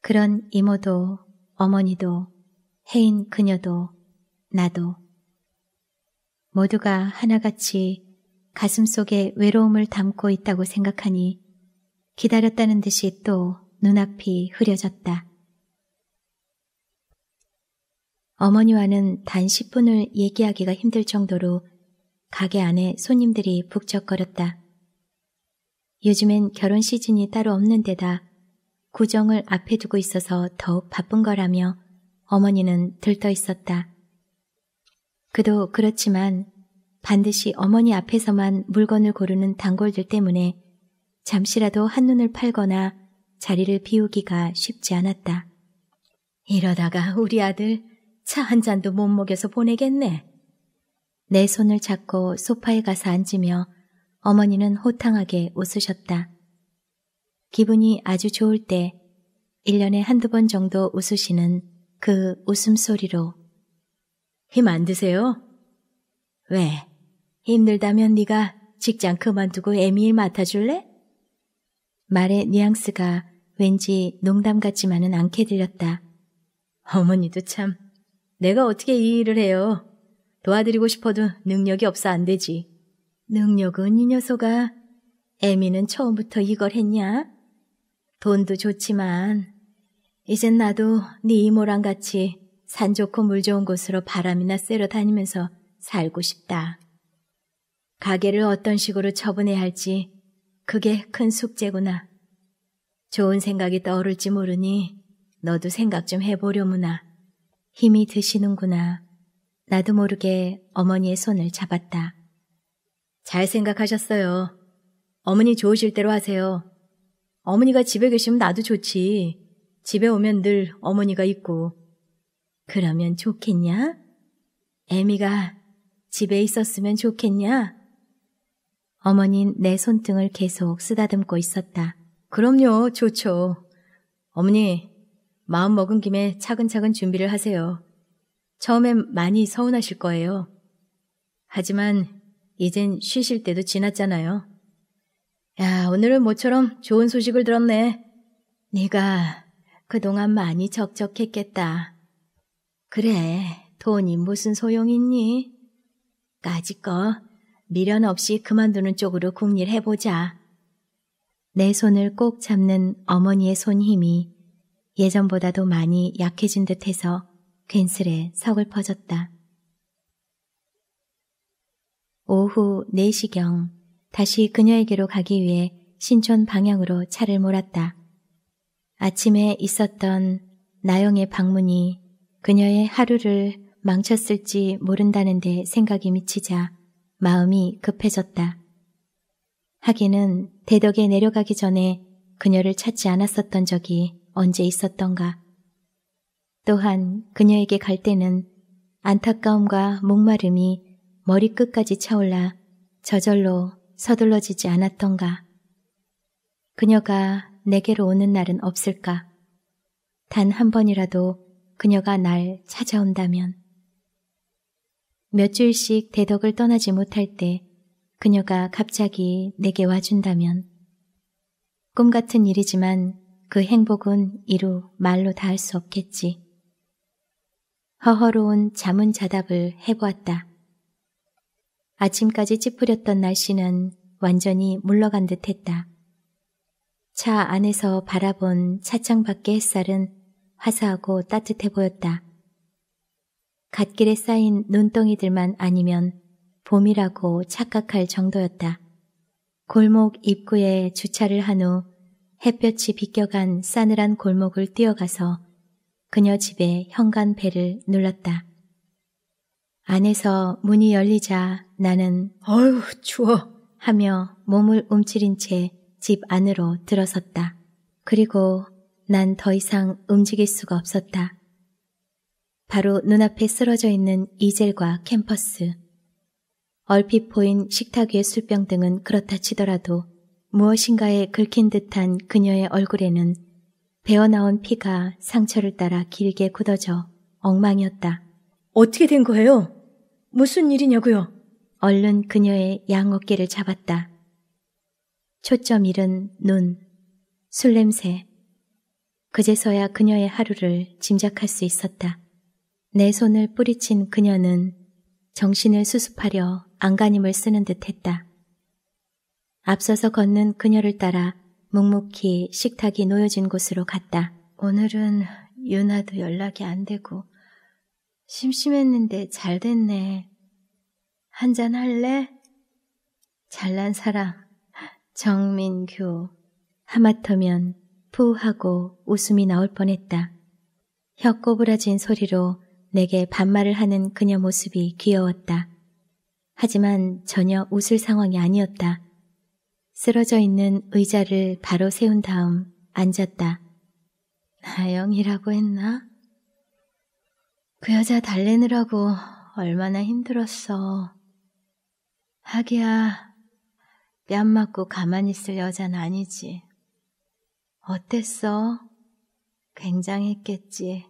그런 이모도 어머니도 해인 그녀도 나도 모두가 하나같이 가슴 속에 외로움을 담고 있다고 생각하니 기다렸다는 듯이 또 눈앞이 흐려졌다. 어머니와는 단 10분을 얘기하기가 힘들 정도로 가게 안에 손님들이 북적거렸다. 요즘엔 결혼 시즌이 따로 없는 데다 구정을 앞에 두고 있어서 더욱 바쁜 거라며 어머니는 들떠 있었다. 그도 그렇지만 반드시 어머니 앞에서만 물건을 고르는 단골들 때문에 잠시라도 한눈을 팔거나 자리를 비우기가 쉽지 않았다. 이러다가 우리 아들 차 한 잔도 못 먹여서 보내겠네. 내 손을 잡고 소파에 가서 앉으며 어머니는 호탕하게 웃으셨다. 기분이 아주 좋을 때 1년에 한두 번 정도 웃으시는 그 웃음소리로 힘 안 드세요? 왜? 힘들다면 네가 직장 그만두고 애미일 맡아줄래? 말의 뉘앙스가 왠지 농담 같지만은 않게 들렸다. 어머니도 참, 내가 어떻게 이 일을 해요? 도와드리고 싶어도 능력이 없어 안 되지. 능력은 이 녀석아. 애미는 처음부터 이걸 했냐? 돈도 좋지만 이젠 나도 네 이모랑 같이 산 좋고 물 좋은 곳으로 바람이나 쐬러 다니면서 살고 싶다. 가게를 어떤 식으로 처분해야 할지 그게 큰 숙제구나. 좋은 생각이 떠오를지 모르니 너도 생각 좀 해보려무나. 힘이 드시는구나. 나도 모르게 어머니의 손을 잡았다. 잘 생각하셨어요. 어머니 좋으실 대로 하세요. 어머니가 집에 계시면 나도 좋지. 집에 오면 늘 어머니가 있고. 그러면 좋겠냐? 애미가 집에 있었으면 좋겠냐? 어머니는내 손등을 계속 쓰다듬고 있었다. 그럼요, 좋죠. 어머니, 마음 먹은 김에 차근차근 준비를 하세요. 처음엔 많이 서운하실 거예요. 하지만 이젠 쉬실 때도 지났잖아요. 야, 오늘은 모처럼 좋은 소식을 들었네. 네가 그동안 많이 적적했겠다. 그래, 돈이 무슨 소용이니 까짓거 미련 없이 그만두는 쪽으로 궁리해보자. 내 손을 꼭 잡는 어머니의 손힘이 예전보다도 많이 약해진 듯해서 괜스레 서글퍼졌다. 오후 4시경 다시 그녀에게로 가기 위해 신촌 방향으로 차를 몰았다. 아침에 있었던 나영의 방문이 그녀의 하루를 망쳤을지 모른다는데 생각이 미치자 마음이 급해졌다. 하기는 대덕에 내려가기 전에 그녀를 찾지 않았었던 적이 언제 있었던가. 또한 그녀에게 갈 때는 안타까움과 목마름이 머리끝까지 차올라 저절로 서둘러지지 않았던가. 그녀가 내게로 오는 날은 없을까? 단 한 번이라도 그녀가 날 찾아온다면. 몇 주일씩 대덕을 떠나지 못할 때 그녀가 갑자기 내게 와준다면. 꿈 같은 일이지만 그 행복은 이루 말로 다할 수 없겠지. 허허로운 자문자답을 해보았다. 아침까지 찌푸렸던 날씨는 완전히 물러간 듯 했다. 차 안에서 바라본 차창 밖의 햇살은 화사하고 따뜻해 보였다. 갓길에 쌓인 눈덩이들만 아니면 봄이라고 착각할 정도였다. 골목 입구에 주차를 한 후 햇볕이 비껴간 싸늘한 골목을 뛰어가서 그녀 집에 현관 벨을 눌렀다. 안에서 문이 열리자 나는 어휴 추워 하며 몸을 움츠린 채 집 안으로 들어섰다. 그리고 난 더 이상 움직일 수가 없었다. 바로 눈앞에 쓰러져 있는 이젤과 캠퍼스. 얼핏 보인 식탁 위의 술병 등은 그렇다 치더라도 무엇인가에 긁힌 듯한 그녀의 얼굴에는 배어나온 피가 상처를 따라 길게 굳어져 엉망이었다. 어떻게 된 거예요? 무슨 일이냐고요? 얼른 그녀의 양 어깨를 잡았다. 초점 잃은 눈, 술 냄새. 그제서야 그녀의 하루를 짐작할 수 있었다. 내 손을 뿌리친 그녀는 정신을 수습하려 안간힘을 쓰는 듯 했다. 앞서서 걷는 그녀를 따라 묵묵히 식탁이 놓여진 곳으로 갔다. 오늘은 유나도 연락이 안 되고 심심했는데 잘 됐네. 한 잔 할래? 잘난 사람 정민규 하마터면 푸 하고 웃음이 나올 뻔했다. 혀꼬부라진 소리로 내게 반말을 하는 그녀 모습이 귀여웠다. 하지만 전혀 웃을 상황이 아니었다. 쓰러져 있는 의자를 바로 세운 다음 앉았다. 나영이라고 했나? 그 여자 달래느라고 얼마나 힘들었어. 하기야, 뺨 맞고 가만히 있을 여자는 아니지. 어땠어? 굉장했겠지.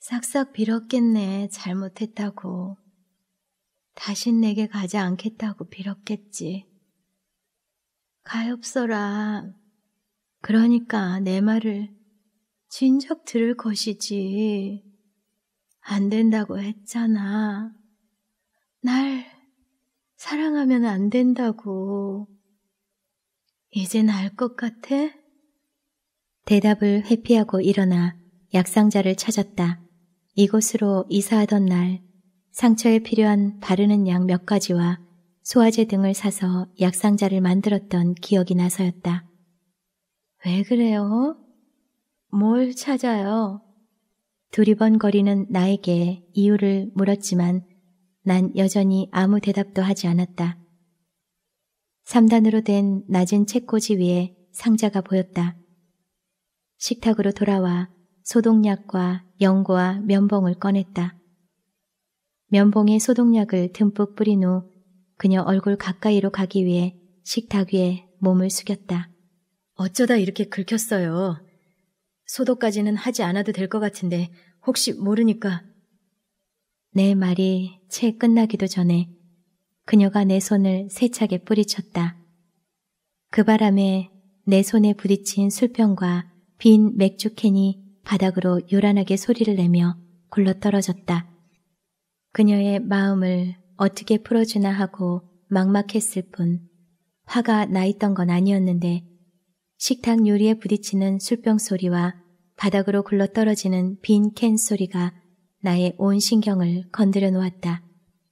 싹싹 빌었겠네, 잘못했다고. 다신 내게 가지 않겠다고 빌었겠지. 가엾어라. 그러니까 내 말을 진작 들을 것이지. 안 된다고 했잖아. 날 사랑하면 안 된다고. 이젠 알 것 같아? 대답을 회피하고 일어나 약상자를 찾았다. 이곳으로 이사하던 날 상처에 필요한 바르는 약 몇 가지와 소화제 등을 사서 약상자를 만들었던 기억이 나서였다. 왜 그래요? 뭘 찾아요? 두리번거리는 나에게 이유를 물었지만 난 여전히 아무 대답도 하지 않았다. 3단으로 된 낮은 책꽂이 위에 상자가 보였다. 식탁으로 돌아와 소독약과 연고와 면봉을 꺼냈다. 면봉에 소독약을 듬뿍 뿌린 후 그녀 얼굴 가까이로 가기 위해 식탁 위에 몸을 숙였다. 어쩌다 이렇게 긁혔어요. 소독까지는 하지 않아도 될 것 같은데 혹시 모르니까. 내 말이 채 끝나기도 전에 그녀가 내 손을 세차게 뿌리쳤다. 그 바람에 내 손에 부딪힌 술병과 빈 맥주캔이 바닥으로 요란하게 소리를 내며 굴러떨어졌다. 그녀의 마음을 어떻게 풀어주나 하고 막막했을 뿐 화가 나 있던 건 아니었는데 식탁 요리에 부딪히는 술병 소리와 바닥으로 굴러떨어지는 빈 캔 소리가 나의 온 신경을 건드려 놓았다.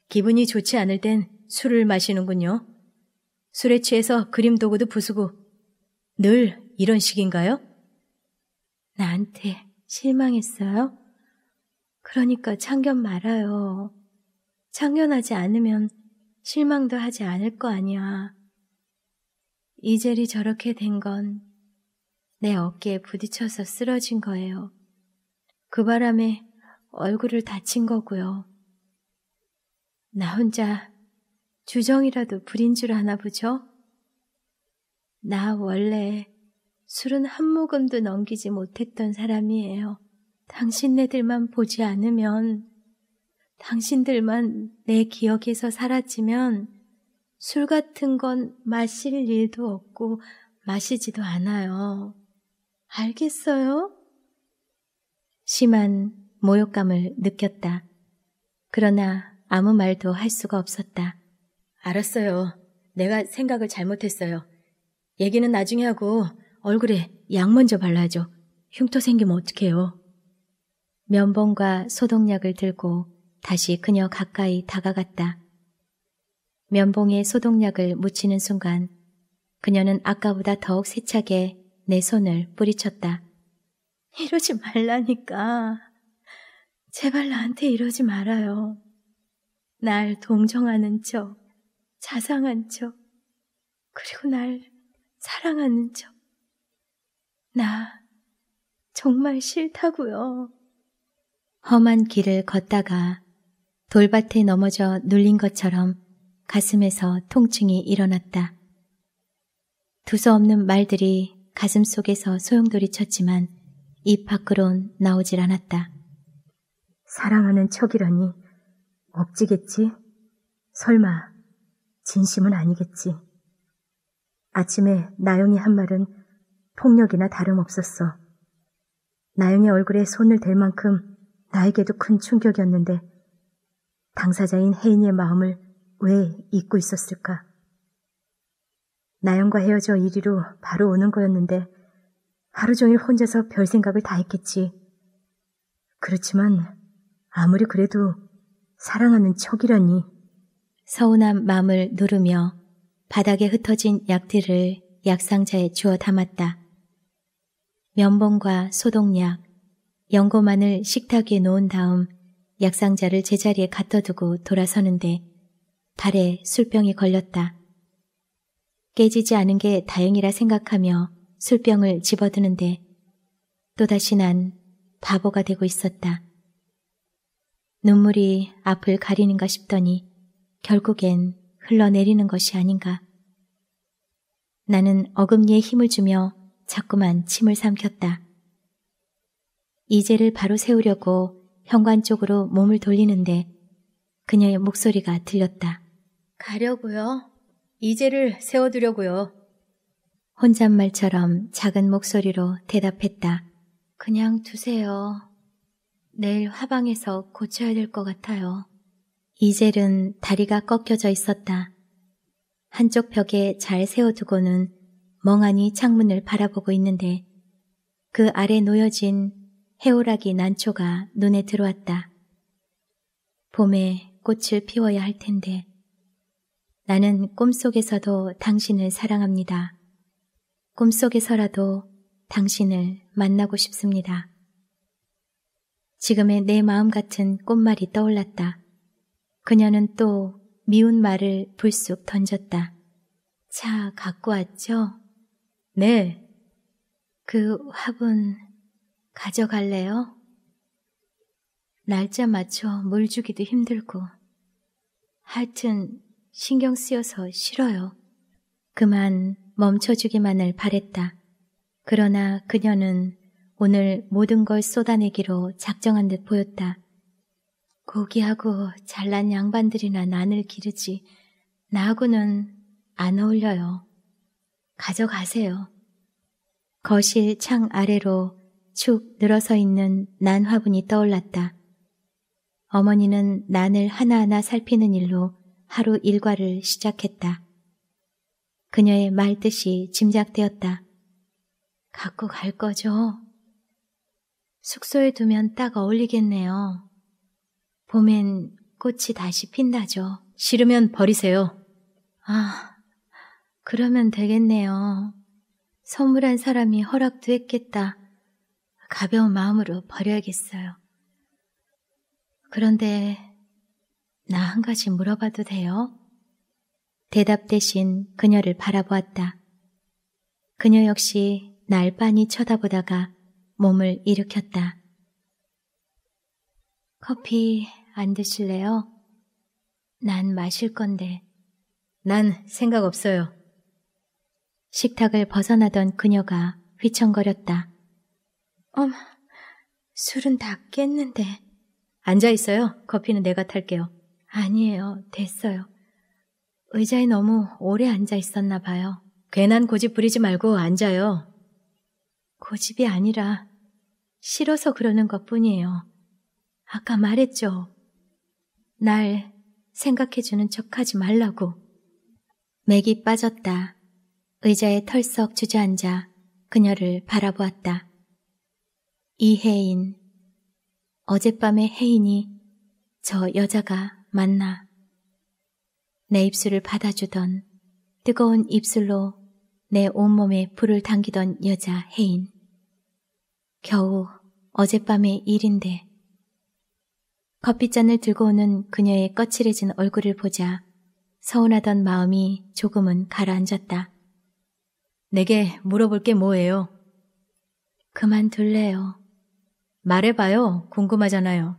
기분이 좋지 않을 땐 술을 마시는군요. 술에 취해서 그림 도구도 부수고 늘 이런 식인가요? 나한테 실망했어요? 그러니까 참견 말아요. 창연하지 않으면 실망도 하지 않을 거 아니야. 이젤이 저렇게 된 건 내 어깨에 부딪혀서 쓰러진 거예요. 그 바람에 얼굴을 다친 거고요. 나 혼자 주정이라도 부린 줄 아나 보죠? 나 원래 술은 한 모금도 넘기지 못했던 사람이에요. 당신네들만 보지 않으면 당신들만 내 기억에서 사라지면 술 같은 건 마실 일도 없고 마시지도 않아요. 알겠어요? 심한 모욕감을 느꼈다. 그러나 아무 말도 할 수가 없었다. 알았어요. 내가 생각을 잘못했어요. 얘기는 나중에 하고 얼굴에 약 먼저 발라줘. 흉터 생기면 어떡해요. 면봉과 소독약을 들고 다시 그녀 가까이 다가갔다. 면봉에 소독약을 묻히는 순간 그녀는 아까보다 더욱 세차게 내 손을 뿌리쳤다. 이러지 말라니까. 제발 나한테 이러지 말아요. 날 동정하는 척, 자상한 척, 그리고 날 사랑하는 척. 나 정말 싫다고요. 험한 길을 걷다가 돌밭에 넘어져 눌린 것처럼 가슴에서 통증이 일어났다. 두서없는 말들이 가슴 속에서 소용돌이쳤지만 입 밖으론 나오질 않았다. 사랑하는 척이라니 억지겠지? 설마 진심은 아니겠지? 아침에 나영이 한 말은 폭력이나 다름없었어. 나영의 얼굴에 손을 댈 만큼 나에게도 큰 충격이었는데 당사자인 혜인의 마음을 왜 잊고 있었을까? 나영과 헤어져 이리로 바로 오는 거였는데 하루 종일 혼자서 별 생각을 다 했겠지. 그렇지만 아무리 그래도 사랑하는 척이라니. 서운한 마음을 누르며 바닥에 흩어진 약들을 약상자에 주워 담았다. 면봉과 소독약, 연고만을 식탁 위에 놓은 다음 약상자를 제자리에 갖다 두고 돌아서는데 발에 술병이 걸렸다. 깨지지 않은 게 다행이라 생각하며 술병을 집어드는데 또다시 난 바보가 되고 있었다. 눈물이 앞을 가리는가 싶더니 결국엔 흘러내리는 것이 아닌가. 나는 어금니에 힘을 주며 자꾸만 침을 삼켰다. 이제를 바로 세우려고 현관 쪽으로 몸을 돌리는데 그녀의 목소리가 들렸다. 가려고요. 이제를 세워두려고요. 혼잣말처럼 작은 목소리로 대답했다. 그냥 두세요. 내일 화방에서 고쳐야 될 것 같아요. 이젤은 다리가 꺾여져 있었다. 한쪽 벽에 잘 세워두고는 멍하니 창문을 바라보고 있는데 그 아래 놓여진 해오라기 난초가 눈에 들어왔다. 봄에 꽃을 피워야 할 텐데 나는 꿈속에서도 당신을 사랑합니다. 꿈속에서라도 당신을 만나고 싶습니다. 지금의 내 마음 같은 꽃말이 떠올랐다. 그녀는 또 미운 말을 불쑥 던졌다. 차 갖고 왔죠? 네. 그 화분 가져갈래요? 날짜 맞춰 물 주기도 힘들고. 하여튼 신경 쓰여서 싫어요. 그만 멈춰주기만을 바랬다. 그러나 그녀는 오늘 모든 걸 쏟아내기로 작정한 듯 보였다. 고기하고 잘난 양반들이나 난을 기르지 나하고는 안 어울려요. 가져가세요. 거실 창 아래로 축 늘어서 있는 난 화분이 떠올랐다. 어머니는 난을 하나하나 살피는 일로 하루 일과를 시작했다. 그녀의 말뜻이 짐작되었다. 갖고 갈 거죠? 숙소에 두면 딱 어울리겠네요. 봄엔 꽃이 다시 핀다죠. 싫으면 버리세요. 아, 그러면 되겠네요. 선물한 사람이 허락도 했겠다. 가벼운 마음으로 버려야겠어요. 그런데 나 한 가지 물어봐도 돼요? 대답 대신 그녀를 바라보았다. 그녀 역시 날 빤히 쳐다보다가 몸을 일으켰다. 커피 안 드실래요? 난 마실 건데. 난 생각 없어요. 식탁을 벗어나던 그녀가 휘청거렸다. 엄, 술은 다 깼는데. 앉아 있어요. 커피는 내가 탈게요. 아니에요. 됐어요. 의자에 너무 오래 앉아 있었나 봐요. 괜한 고집 부리지 말고 앉아요. 고집이 아니라 싫어서 그러는 것 뿐이에요. 아까 말했죠. 날 생각해주는 척 하지 말라고. 맥이 빠졌다. 의자에 털썩 주저앉아 그녀를 바라보았다. 이혜인 어젯밤에 혜인이 저 여자가 만나 내 입술을 받아주던 뜨거운 입술로 내 온몸에 불을 당기던 여자 혜인 겨우 어젯밤의 일인데 커피잔을 들고 오는 그녀의 거칠해진 얼굴을 보자 서운하던 마음이 조금은 가라앉았다. 내게 물어볼 게 뭐예요? 그만둘래요. 말해봐요. 궁금하잖아요.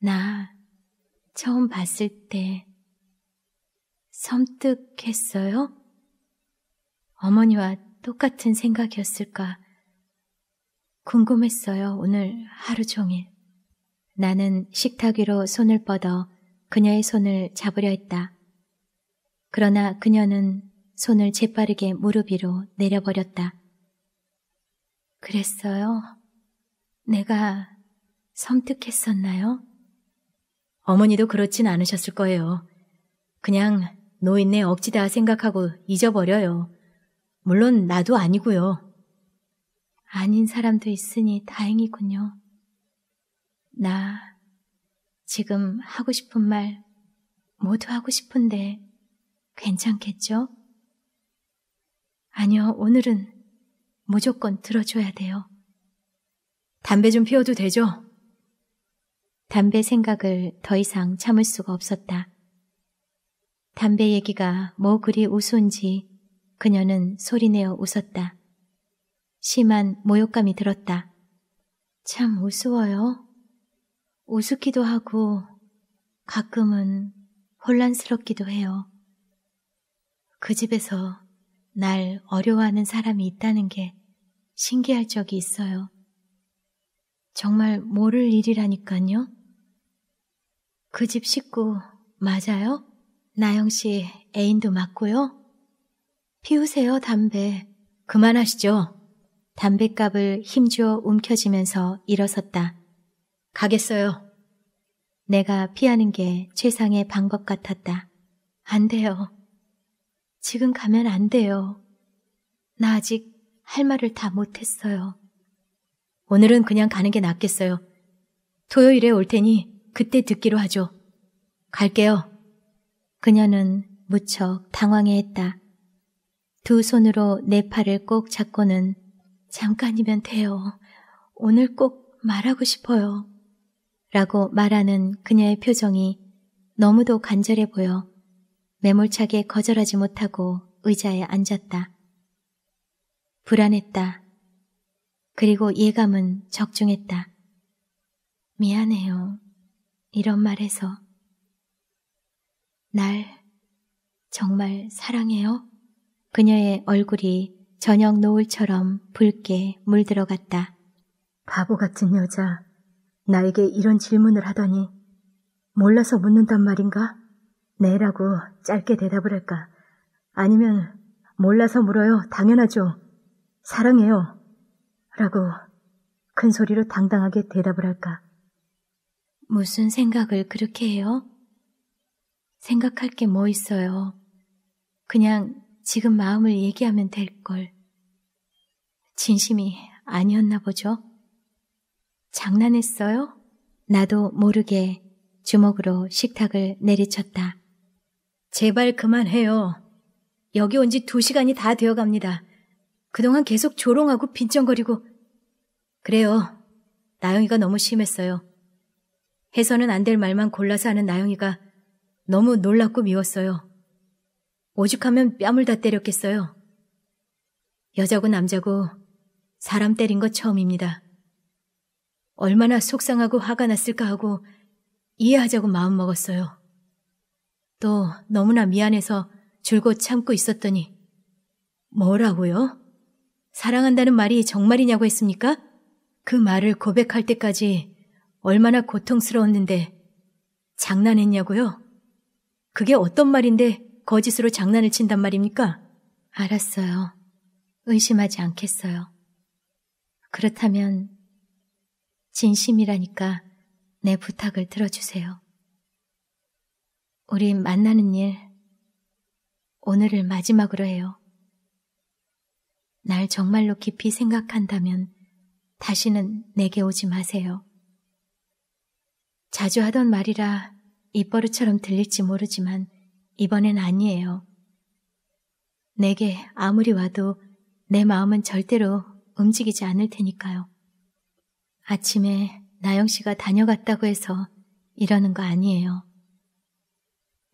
나 처음 봤을 때 섬뜩했어요? 어머니와 똑같은 생각이었을까? 궁금했어요, 오늘 하루 종일. 나는 식탁 위로 손을 뻗어 그녀의 손을 잡으려 했다. 그러나 그녀는 손을 재빠르게 무릎 위로 내려버렸다. 그랬어요? 내가 섬뜩했었나요? 어머니도 그렇진 않으셨을 거예요. 그냥 노인네 억지다 생각하고 잊어버려요. 물론 나도 아니고요. 아닌 사람도 있으니 다행이군요. 나 지금 하고 싶은 말 모두 하고 싶은데 괜찮겠죠? 아니요, 오늘은 무조건 들어줘야 돼요. 담배 좀 피워도 되죠? 담배 생각을 더 이상 참을 수가 없었다. 담배 얘기가 뭐 그리 우스운지 그녀는 소리내어 웃었다. 심한 모욕감이 들었다. 참 우스워요. 우습기도 하고 가끔은 혼란스럽기도 해요. 그 집에서 날 어려워하는 사람이 있다는 게 신기할 적이 있어요. 정말 모를 일이라니까요. 그 집 식구 맞아요? 나영 씨 애인도 맞고요? 피우세요, 담배. 그만하시죠. 담뱃값을 힘주어 움켜쥐면서 일어섰다. 가겠어요. 내가 피하는 게 최상의 방법 같았다. 안 돼요. 지금 가면 안 돼요. 나 아직 할 말을 다 못했어요. 오늘은 그냥 가는 게 낫겠어요. 토요일에 올 테니 그때 듣기로 하죠. 갈게요. 그녀는 무척 당황해했다. 두 손으로 내 팔을 꼭 잡고는 잠깐이면 돼요. 오늘 꼭 말하고 싶어요. 라고 말하는 그녀의 표정이 너무도 간절해 보여 매몰차게 거절하지 못하고 의자에 앉았다. 불안했다. 그리고 예감은 적중했다. 미안해요. 이런 말해서. 날 정말 사랑해요? 그녀의 얼굴이 저녁 노을처럼 붉게 물들어갔다. 바보 같은 여자, 나에게 이런 질문을 하더니 몰라서 묻는단 말인가? 네라고 짧게 대답을 할까? 아니면 몰라서 물어요. 당연하죠. 사랑해요. 라고 큰 소리로 당당하게 대답을 할까? 무슨 생각을 그렇게 해요? 생각할 게 뭐 있어요. 그냥 지금 마음을 얘기하면 될 걸. 진심이 아니었나 보죠? 장난했어요? 나도 모르게 주먹으로 식탁을 내리쳤다. 제발 그만해요. 여기 온 지 두 시간이 다 되어 갑니다. 그동안 계속 조롱하고 빈정거리고 그래요. 나영이가 너무 심했어요. 해서는 안 될 말만 골라서 하는 나영이가 너무 놀랍고 미웠어요. 오죽하면 뺨을 다 때렸겠어요. 여자고 남자고 사람 때린 거 처음입니다. 얼마나 속상하고 화가 났을까 하고 이해하자고 마음먹었어요. 또 너무나 미안해서 줄곧 참고 있었더니 뭐라고요? 사랑한다는 말이 정말이냐고 했습니까? 그 말을 고백할 때까지 얼마나 고통스러웠는데 장난했냐고요? 그게 어떤 말인데 거짓으로 장난을 친단 말입니까? 알았어요. 의심하지 않겠어요. 그렇다면 진심이라니까 내 부탁을 들어주세요. 우리 만나는 일 오늘을 마지막으로 해요. 날 정말로 깊이 생각한다면 다시는 내게 오지 마세요. 자주 하던 말이라 입버릇처럼 들릴지 모르지만 이번엔 아니에요. 내게 아무리 와도 내 마음은 절대로 움직이지 않을 테니까요. 아침에 나영 씨가 다녀갔다고 해서 이러는 거 아니에요.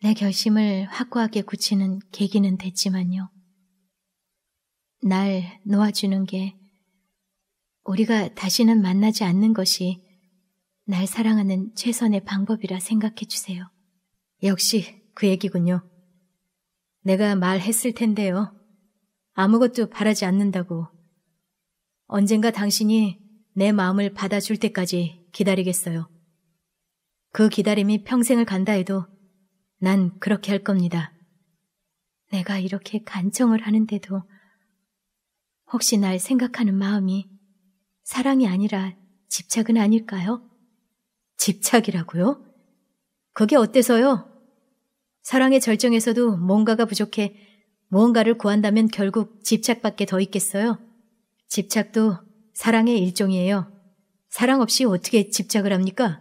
내 결심을 확고하게 굳히는 계기는 됐지만요. 날 놓아주는 게 우리가 다시는 만나지 않는 것이 날 사랑하는 최선의 방법이라 생각해 주세요. 역시 그 얘기군요. 내가 말했을 텐데요. 아무것도 바라지 않는다고. 언젠가 당신이 내 마음을 받아줄 때까지 기다리겠어요. 그 기다림이 평생을 간다 해도 난 그렇게 할 겁니다. 내가 이렇게 간청을 하는데도 혹시 날 생각하는 마음이 사랑이 아니라 집착은 아닐까요? 집착이라고요? 그게 어때서요? 사랑의 절정에서도 뭔가가 부족해 무언가를 구한다면 결국 집착밖에 더 있겠어요? 집착도 사랑의 일종이에요. 사랑 없이 어떻게 집착을 합니까?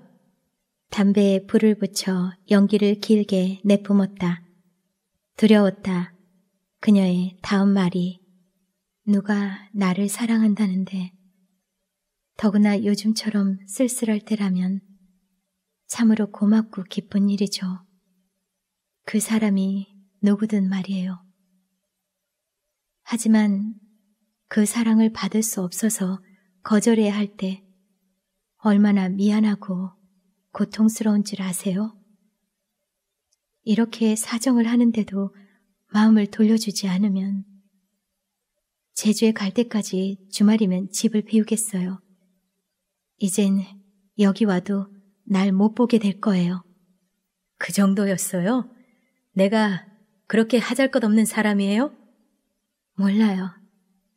담배에 불을 붙여 연기를 길게 내뿜었다. 두려웠다. 그녀의 다음 말이 누가 나를 사랑한다는데 더구나 요즘처럼 쓸쓸할 때라면 참으로 고맙고 기쁜 일이죠. 그 사람이 누구든 말이에요. 하지만 그 사랑을 받을 수 없어서 거절해야 할 때 얼마나 미안하고 고통스러운 줄 아세요? 이렇게 사정을 하는데도 마음을 돌려주지 않으면 제주에 갈 때까지 주말이면 집을 비우겠어요. 이젠 여기 와도 날 못 보게 될 거예요. 그 정도였어요? 내가 그렇게 하잘 것 없는 사람이에요? 몰라요.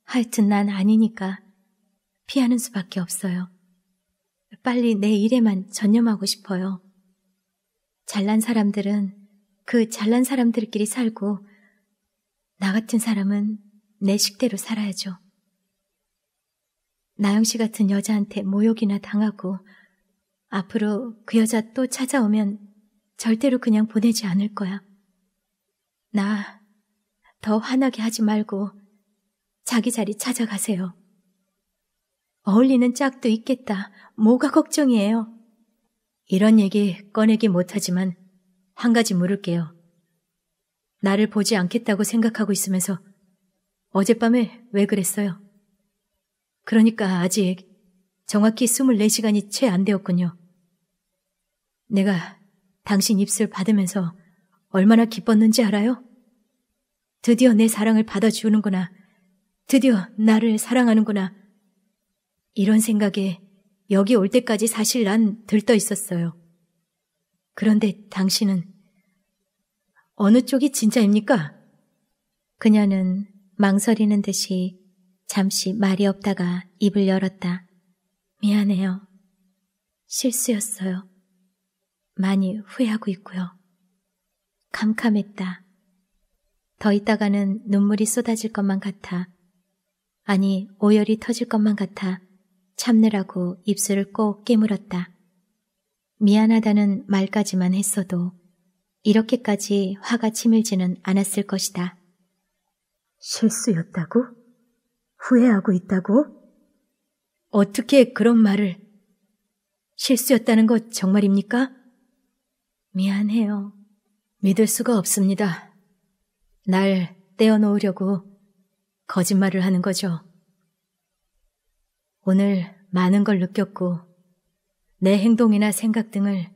하여튼 난 아니니까 피하는 수밖에 없어요. 빨리 내 일에만 전념하고 싶어요. 잘난 사람들은 그 잘난 사람들끼리 살고, 나 같은 사람은 내 식대로 살아야죠. 나영 씨 같은 여자한테 모욕이나 당하고 앞으로 그 여자 또 찾아오면 절대로 그냥 보내지 않을 거야. 나 더 화나게 하지 말고 자기 자리 찾아가세요. 어울리는 짝도 있겠다. 뭐가 걱정이에요? 이런 얘기 꺼내기 못하지만 한 가지 물을게요. 나를 보지 않겠다고 생각하고 있으면서 어젯밤에 왜 그랬어요? 그러니까 아직 정확히 24시간이 채 안 되었군요. 내가 당신 입술 받으면서 얼마나 기뻤는지 알아요? 드디어 내 사랑을 받아주는구나. 드디어 나를 사랑하는구나. 이런 생각에 여기 올 때까지 사실 난 들떠 있었어요. 그런데 당신은 어느 쪽이 진짜입니까? 그녀는 망설이는 듯이 잠시 말이 없다가 입을 열었다. 미안해요. 실수였어요. 많이 후회하고 있고요. 캄캄했다. 더 있다가는 눈물이 쏟아질 것만 같아. 아니, 오열이 터질 것만 같아. 참느라고 입술을 꼭 깨물었다. 미안하다는 말까지만 했어도 이렇게까지 화가 치밀지는 않았을 것이다. 실수였다고? 후회하고 있다고? 어떻게 그런 말을? 실수였다는 것 정말입니까? 미안해요. 믿을 수가 없습니다. 날 떼어놓으려고 거짓말을 하는 거죠. 오늘 많은 걸 느꼈고, 내 행동이나 생각 등을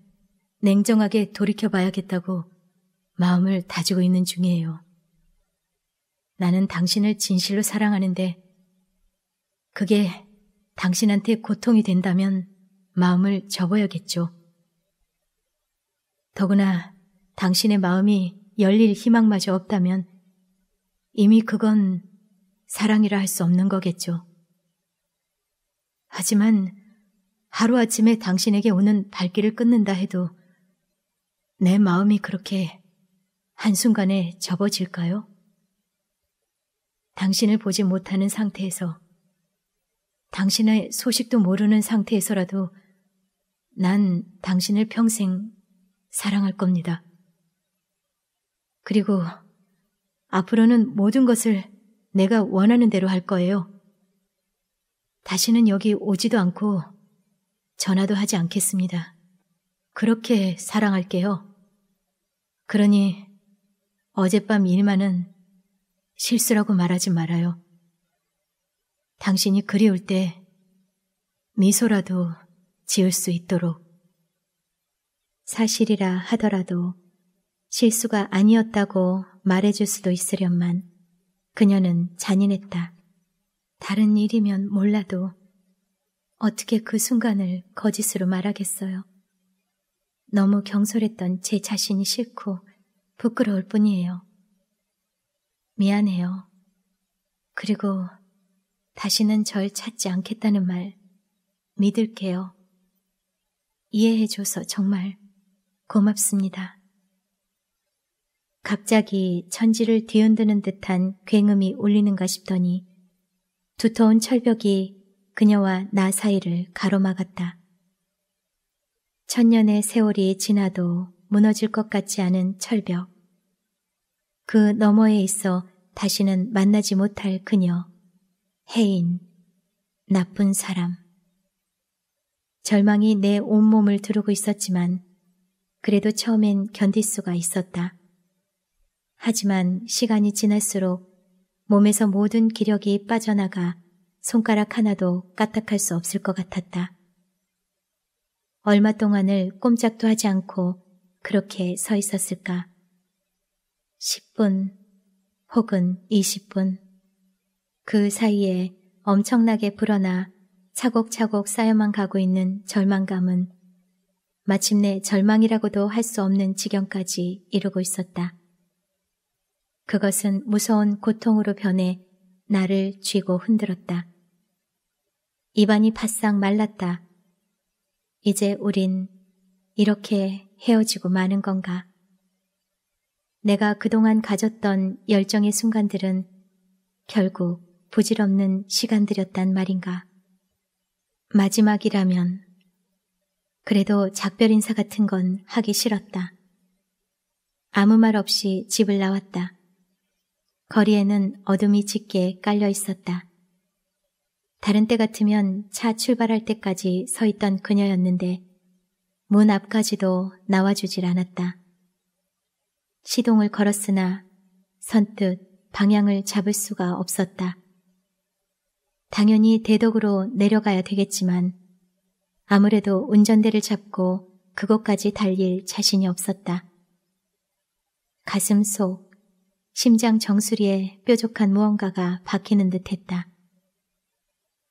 냉정하게 돌이켜 봐야겠다고 마음을 다지고 있는 중이에요. 나는 당신을 진실로 사랑하는데 그게 당신한테 고통이 된다면 마음을 접어야겠죠. 더구나 당신의 마음이 열릴 희망마저 없다면 이미 그건 사랑이라 할 수 없는 거겠죠. 하지만 하루아침에 당신에게 오는 발길을 끊는다 해도 내 마음이 그렇게 한순간에 접어질까요? 당신을 보지 못하는 상태에서 당신의 소식도 모르는 상태에서라도 난 당신을 평생 사랑할 겁니다. 그리고 앞으로는 모든 것을 내가 원하는 대로 할 거예요. 다시는 여기 오지도 않고 전화도 하지 않겠습니다. 그렇게 사랑할게요. 그러니 어젯밤 일만은 실수라고 말하지 말아요. 당신이 그리울 때 미소라도 지을 수 있도록 사실이라 하더라도 실수가 아니었다고 말해줄 수도 있으련만 그녀는 잔인했다. 다른 일이면 몰라도 어떻게 그 순간을 거짓으로 말하겠어요. 너무 경솔했던 제 자신이 싫고 부끄러울 뿐이에요. 미안해요. 그리고 다시는 절 찾지 않겠다는 말 믿을게요. 이해해줘서 정말 고맙습니다. 갑자기 천지를 뒤흔드는 듯한 굉음이 울리는가 싶더니 두터운 철벽이 그녀와 나 사이를 가로막았다. 천년의 세월이 지나도 무너질 것 같지 않은 철벽. 그 너머에 있어 다시는 만나지 못할 그녀. 해인, 나쁜 사람. 절망이 내 온몸을 두르고 있었지만 그래도 처음엔 견딜 수가 있었다. 하지만 시간이 지날수록 몸에서 모든 기력이 빠져나가 손가락 하나도 까딱할 수 없을 것 같았다. 얼마 동안을 꼼짝도 하지 않고 그렇게 서 있었을까? 10분 혹은 20분 그 사이에 엄청나게 불어나 차곡차곡 쌓여만 가고 있는 절망감은 마침내 절망이라고도 할 수 없는 지경까지 이르고 있었다. 그것은 무서운 고통으로 변해 나를 쥐고 흔들었다. 입안이 바싹 말랐다. 이제 우린 이렇게 헤어지고 마는 건가? 내가 그동안 가졌던 열정의 순간들은 결국 부질없는 시간들였단 말인가. 마지막이라면 그래도 작별 인사 같은 건 하기 싫었다. 아무 말 없이 집을 나왔다. 거리에는 어둠이 짙게 깔려 있었다. 다른 때 같으면 차 출발할 때까지 서 있던 그녀였는데 문 앞까지도 나와주질 않았다. 시동을 걸었으나 선뜻 방향을 잡을 수가 없었다. 당연히 대덕으로 내려가야 되겠지만 아무래도 운전대를 잡고 그것까지 달릴 자신이 없었다. 가슴 속, 심장 정수리에 뾰족한 무언가가 박히는 듯 했다.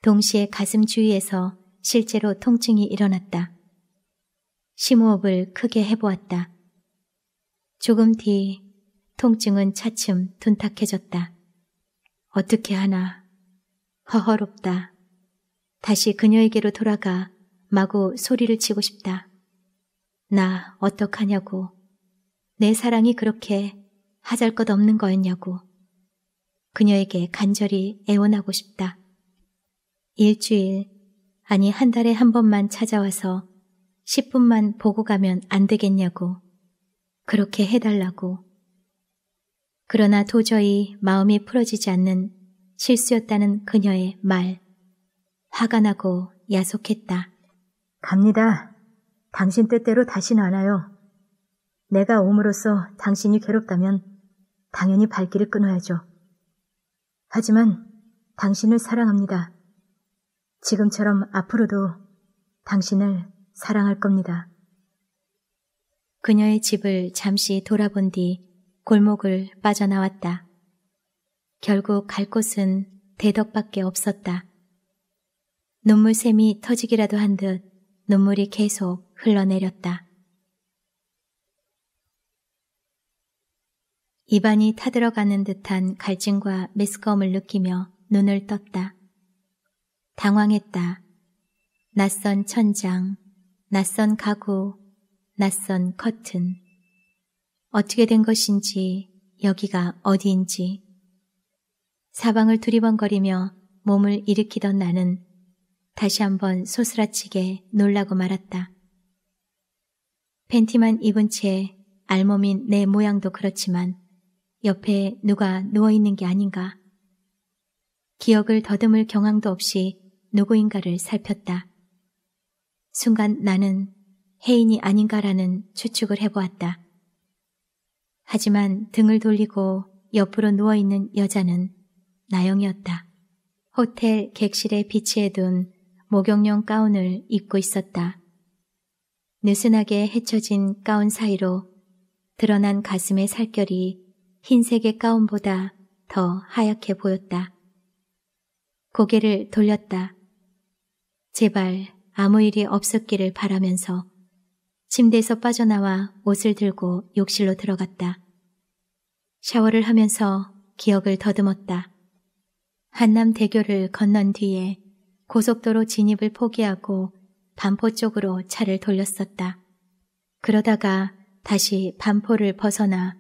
동시에 가슴 주위에서 실제로 통증이 일어났다. 심호흡을 크게 해보았다. 조금 뒤 통증은 차츰 둔탁해졌다. 어떻게 하나 허허롭다. 다시 그녀에게로 돌아가 마구 소리를 치고 싶다. 나 어떡하냐고. 내 사랑이 그렇게 하잘 것 없는 거였냐고. 그녀에게 간절히 애원하고 싶다. 일주일, 아니 한 달에 한 번만 찾아와서 10분만 보고 가면 안 되겠냐고. 그렇게 해달라고. 그러나 도저히 마음이 풀어지지 않는 실수였다는 그녀의 말. 화가 나고 야속했다. 갑니다. 당신 뜻대로 다시는 안 와요. 내가 옴으로써 당신이 괴롭다면 당연히 발길을 끊어야죠. 하지만 당신을 사랑합니다. 지금처럼 앞으로도 당신을 사랑할 겁니다. 그녀의 집을 잠시 돌아본 뒤 골목을 빠져나왔다. 결국 갈 곳은 대덕밖에 없었다. 눈물샘이 터지기라도 한 듯 눈물이 계속 흘러내렸다. 입안이 타들어가는 듯한 갈증과 메스꺼움을 느끼며 눈을 떴다. 당황했다. 낯선 천장, 낯선 가구, 낯선 커튼. 어떻게 된 것인지, 여기가 어디인지, 사방을 두리번거리며 몸을 일으키던 나는 다시 한번 소스라치게 놀라고 말았다. 팬티만 입은 채 알몸인 내 모양도 그렇지만 옆에 누가 누워있는 게 아닌가. 기억을 더듬을 경황도 없이 누구인가를 살폈다. 순간 나는 해인이 아닌가라는 추측을 해보았다. 하지만 등을 돌리고 옆으로 누워있는 여자는 나영이었다. 호텔 객실에 비치해둔 목욕용 가운을 입고 있었다. 느슨하게 헤쳐진 가운 사이로 드러난 가슴의 살결이 흰색의 가운보다 더 하얗게 보였다. 고개를 돌렸다. 제발 아무 일이 없었기를 바라면서 침대에서 빠져나와 옷을 들고 욕실로 들어갔다. 샤워를 하면서 기억을 더듬었다. 한남대교를 건넌 뒤에 고속도로 진입을 포기하고 반포 쪽으로 차를 돌렸었다. 그러다가 다시 반포를 벗어나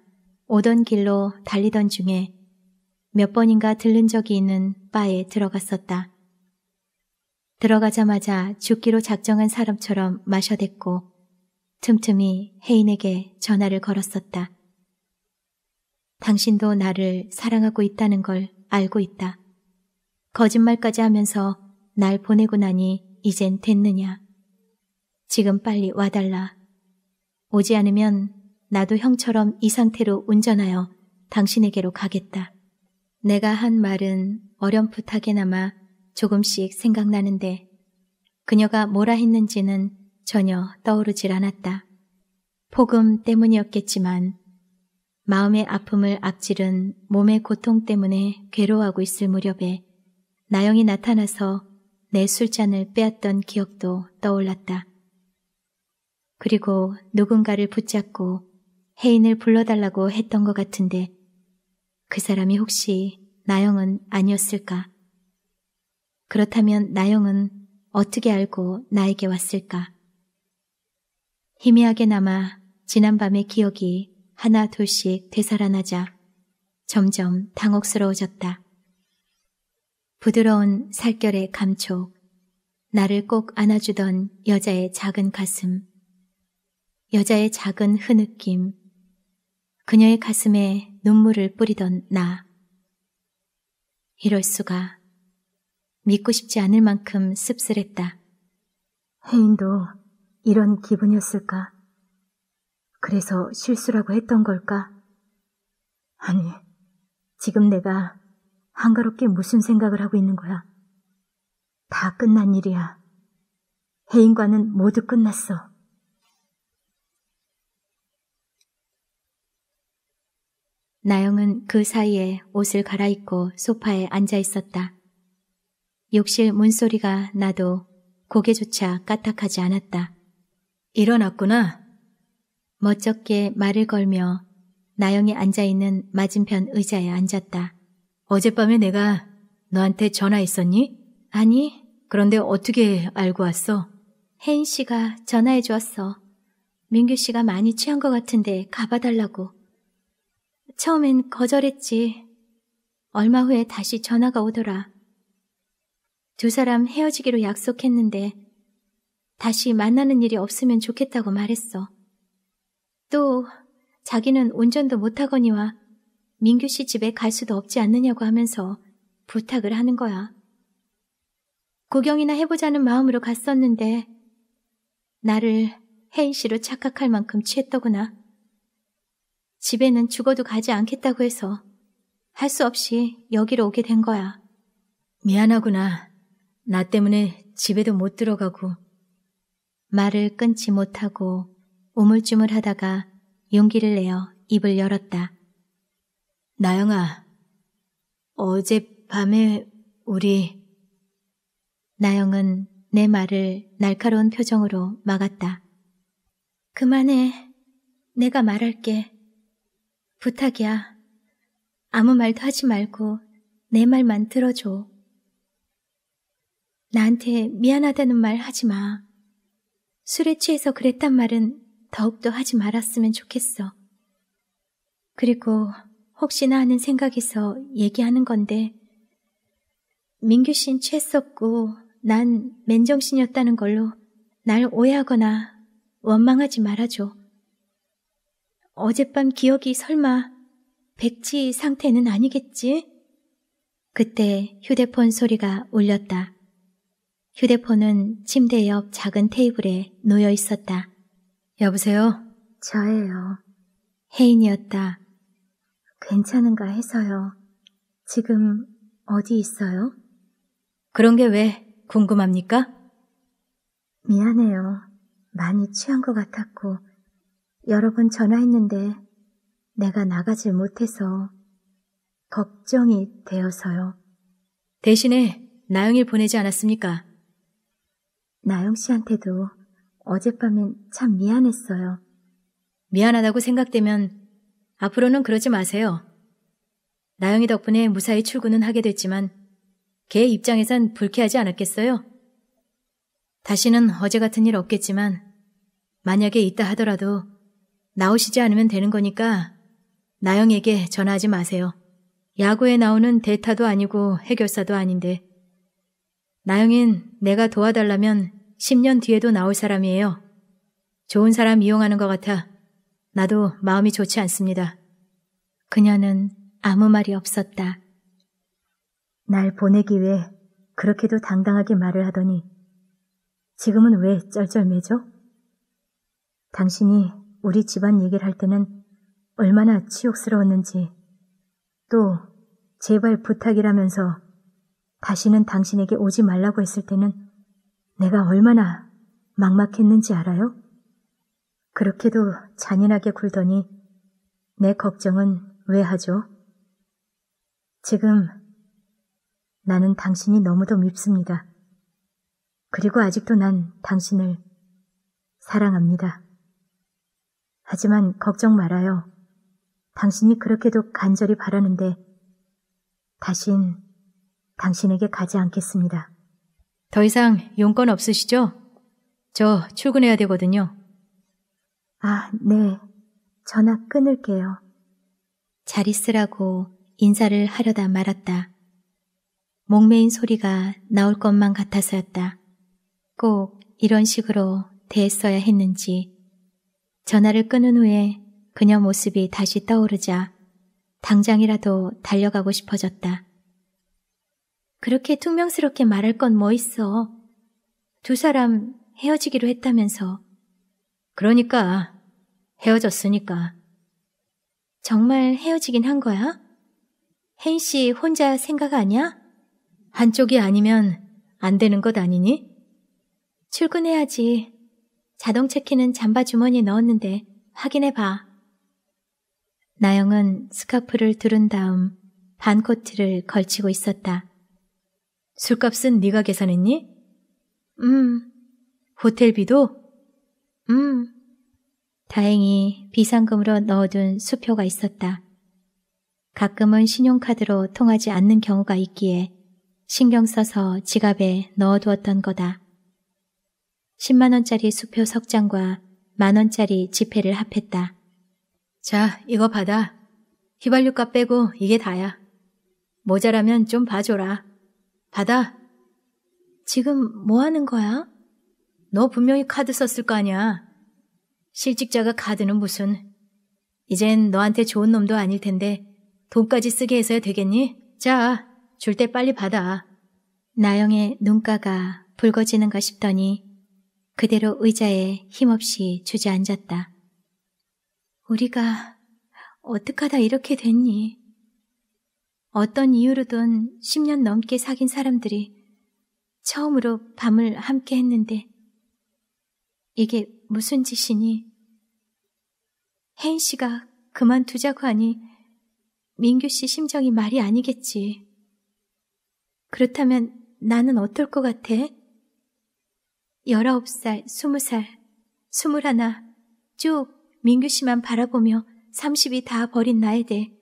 오던 길로 달리던 중에 몇 번인가 들른 적이 있는 바에 들어갔었다. 들어가자마자 죽기로 작정한 사람처럼 마셔댔고 틈틈이 혜인에게 전화를 걸었었다. 당신도 나를 사랑하고 있다는 걸 알고 있다. 거짓말까지 하면서 날 보내고 나니 이젠 됐느냐. 지금 빨리 와달라. 오지 않으면 나도 형처럼 이 상태로 운전하여 당신에게로 가겠다. 내가 한 말은 어렴풋하게나마 조금씩 생각나는데 그녀가 뭐라 했는지는 전혀 떠오르질 않았다. 폭음 때문이었겠지만 마음의 아픔을 앞지른 몸의 고통 때문에 괴로워하고 있을 무렵에 나영이 나타나서 내 술잔을 빼앗던 기억도 떠올랐다. 그리고 누군가를 붙잡고 혜인을 불러달라고 했던 것 같은데 그 사람이 혹시 나영은 아니었을까? 그렇다면 나영은 어떻게 알고 나에게 왔을까? 희미하게나마 지난밤의 기억이 하나 둘씩 되살아나자 점점 당혹스러워졌다. 부드러운 살결의 감촉, 나를 꼭 안아주던 여자의 작은 가슴, 여자의 작은 흐느낌, 그녀의 가슴에 눈물을 뿌리던 나. 이럴 수가. 믿고 싶지 않을 만큼 씁쓸했다. 혜인도 이런 기분이었을까? 그래서 실수라고 했던 걸까? 아니, 지금 내가 한가롭게 무슨 생각을 하고 있는 거야? 다 끝난 일이야. 해인과는 모두 끝났어. 나영은 그 사이에 옷을 갈아입고 소파에 앉아 있었다. 욕실 문소리가 나도 고개조차 까딱하지 않았다. 일어났구나. 멋쩍게 말을 걸며 나영이 앉아있는 맞은편 의자에 앉았다. 어젯밤에 내가 너한테 전화했었니? 아니, 그런데 어떻게 알고 왔어? 혜인 씨가 전화해 주었어. 민규 씨가 많이 취한 것 같은데 가봐달라고. 처음엔 거절했지. 얼마 후에 다시 전화가 오더라. 두 사람 헤어지기로 약속했는데 다시 만나는 일이 없으면 좋겠다고 말했어. 또 자기는 운전도 못하거니와 민규 씨 집에 갈 수도 없지 않느냐고 하면서 부탁을 하는 거야. 구경이나 해보자는 마음으로 갔었는데 나를 혜인 씨로 착각할 만큼 취했더구나. 집에는 죽어도 가지 않겠다고 해서 할 수 없이 여기로 오게 된 거야. 미안하구나. 나 때문에 집에도 못 들어가고. 말을 끊지 못하고 우물쭈물하다가 용기를 내어 입을 열었다. 나영아, 어젯밤에 우리... 나영은 내 말을 날카로운 표정으로 막았다. 그만해. 내가 말할게. 부탁이야. 아무 말도 하지 말고 내 말만 들어줘. 나한테 미안하다는 말 하지 마. 술에 취해서 그랬단 말은 더욱더 하지 말았으면 좋겠어. 그리고 혹시나 하는 생각에서 얘기하는 건데, 민규 씨는 취했고난 맨정신이었다는 걸로 날 오해하거나 원망하지 말아줘. 어젯밤 기억이 설마 백지 상태는 아니겠지? 그때 휴대폰 소리가 울렸다. 휴대폰은 침대 옆 작은 테이블에 놓여 있었다. 여보세요? 저예요. 혜인이었다. 괜찮은가 해서요. 지금 어디 있어요? 그런 게 왜 궁금합니까? 미안해요. 많이 취한 것 같았고, 여러 번 전화했는데 내가 나가질 못해서 걱정이 되어서요. 대신에 나영이 보내지 않았습니까? 나영 씨한테도 어젯밤엔 참 미안했어요. 미안하다고 생각되면 앞으로는 그러지 마세요. 나영이 덕분에 무사히 출근은 하게 됐지만 걔 입장에선 불쾌하지 않았겠어요? 다시는 어제 같은 일 없겠지만 만약에 있다 하더라도 나오시지 않으면 되는 거니까 나영에게 전화하지 마세요. 야구에 나오는 대타도 아니고 해결사도 아닌데 나영인 내가 도와달라면 10년 뒤에도 나올 사람이에요. 좋은 사람 이용하는 것 같아 나도 마음이 좋지 않습니다. 그녀는 아무 말이 없었다. 날 보내기 위해 그렇게도 당당하게 말을 하더니 지금은 왜 쩔쩔매죠? 당신이 우리 집안 얘기를 할 때는 얼마나 치욕스러웠는지 또 제발 부탁이라면서 다시는 당신에게 오지 말라고 했을 때는 내가 얼마나 막막했는지 알아요? 그렇게도 잔인하게 굴더니 내 걱정은 왜 하죠? 지금 나는 당신이 너무도 밉습니다. 그리고 아직도 난 당신을 사랑합니다. 하지만 걱정 말아요. 당신이 그렇게도 간절히 바라는데 다신 당신에게 가지 않겠습니다. 더 이상 용건 없으시죠? 저 출근해야 되거든요. 아, 네. 전화 끊을게요. 잘 있으라고 인사를 하려다 말았다. 목매인 소리가 나올 것만 같아서였다. 꼭 이런 식으로 대했어야 했는지. 전화를 끊은 후에 그녀 모습이 다시 떠오르자 당장이라도 달려가고 싶어졌다. 그렇게 퉁명스럽게 말할 건 뭐 있어. 두 사람 헤어지기로 했다면서. 그러니까 헤어졌으니까. 정말 헤어지긴 한 거야? 헨씨 혼자 생각 아니야? 한쪽이 아니면 안 되는 것 아니니? 출근해야지. 자동 차키는 잠바 주머니에 넣었는데 확인해봐. 나영은 스카프를 두른 다음 반코트를 걸치고 있었다. 술값은 네가 계산했니? 음, 호텔비도 음, 다행히 비상금으로 넣어둔 수표가 있었다. 가끔은 신용카드로 통하지 않는 경우가 있기에 신경 써서 지갑에 넣어두었던 거다. 10만원짜리 수표 석장과 만원짜리 지폐를 합했다. 자, 이거 받아. 휘발유값 빼고 이게 다야. 모자라면 좀 봐줘라. 받아. 지금 뭐 하는 거야? 너 분명히 카드 썼을 거 아니야. 실직자가 카드는 무슨. 이젠 너한테 좋은 놈도 아닐 텐데 돈까지 쓰게 해서야 되겠니? 자, 줄 때 빨리 받아. 나영의 눈가가 붉어지는가 싶더니 그대로 의자에 힘없이 주저앉았다. 우리가 어떡하다 이렇게 됐니? 어떤 이유로든 10년 넘게 사귄 사람들이 처음으로 밤을 함께 했는데 이게 무슨 짓이니? 혜인 씨가 그만두자고 하니 민규 씨 심정이 말이 아니겠지. 그렇다면 나는 어떨 것 같아? 19살, 20살, 21, 쭉 민규 씨만 바라보며 30이 다 버린 나에 대해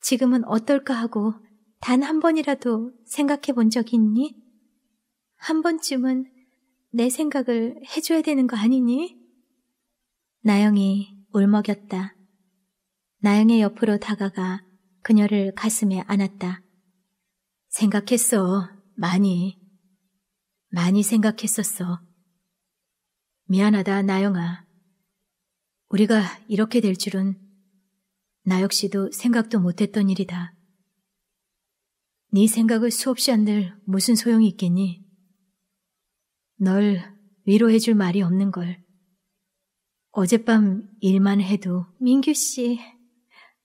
지금은 어떨까 하고 단 한 번이라도 생각해 본 적 있니? 한 번쯤은 내 생각을 해줘야 되는 거 아니니? 나영이 울먹였다. 나영의 옆으로 다가가 그녀를 가슴에 안았다. 생각했어, 많이. 많이 생각했었어. 미안하다, 나영아. 우리가 이렇게 될 줄은 나 역시도 생각도 못했던 일이다. 네 생각을 수없이 한들 무슨 소용이 있겠니? 널 위로해줄 말이 없는 걸. 어젯밤 일만 해도 민규 씨,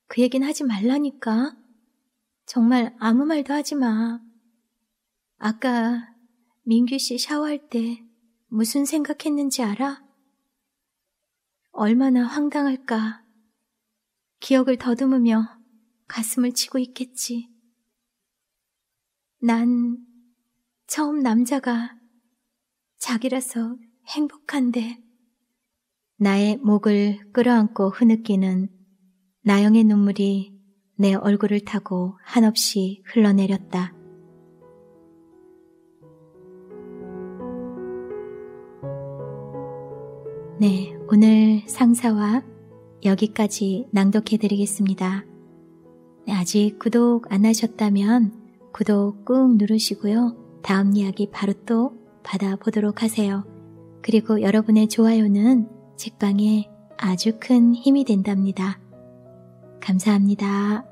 그 얘긴 하지 말라니까. 정말 아무 말도 하지 마. 아까 민규 씨 샤워할 때 무슨 생각했는지 알아? 얼마나 황당할까. 기억을 더듬으며 가슴을 치고 있겠지. 난 처음 남자가 자기라서 행복한데. 나의 목을 끌어안고 흐느끼는 나영의 눈물이 내 얼굴을 타고 한없이 흘러내렸다. 네, 오늘 상사와 여기까지 낭독해드리겠습니다. 네, 아직 구독 안 하셨다면 구독 꾹 누르시고요. 다음 이야기 바로 또 받아보도록 하세요. 그리고 여러분의 좋아요는 책방에 아주 큰 힘이 된답니다. 감사합니다.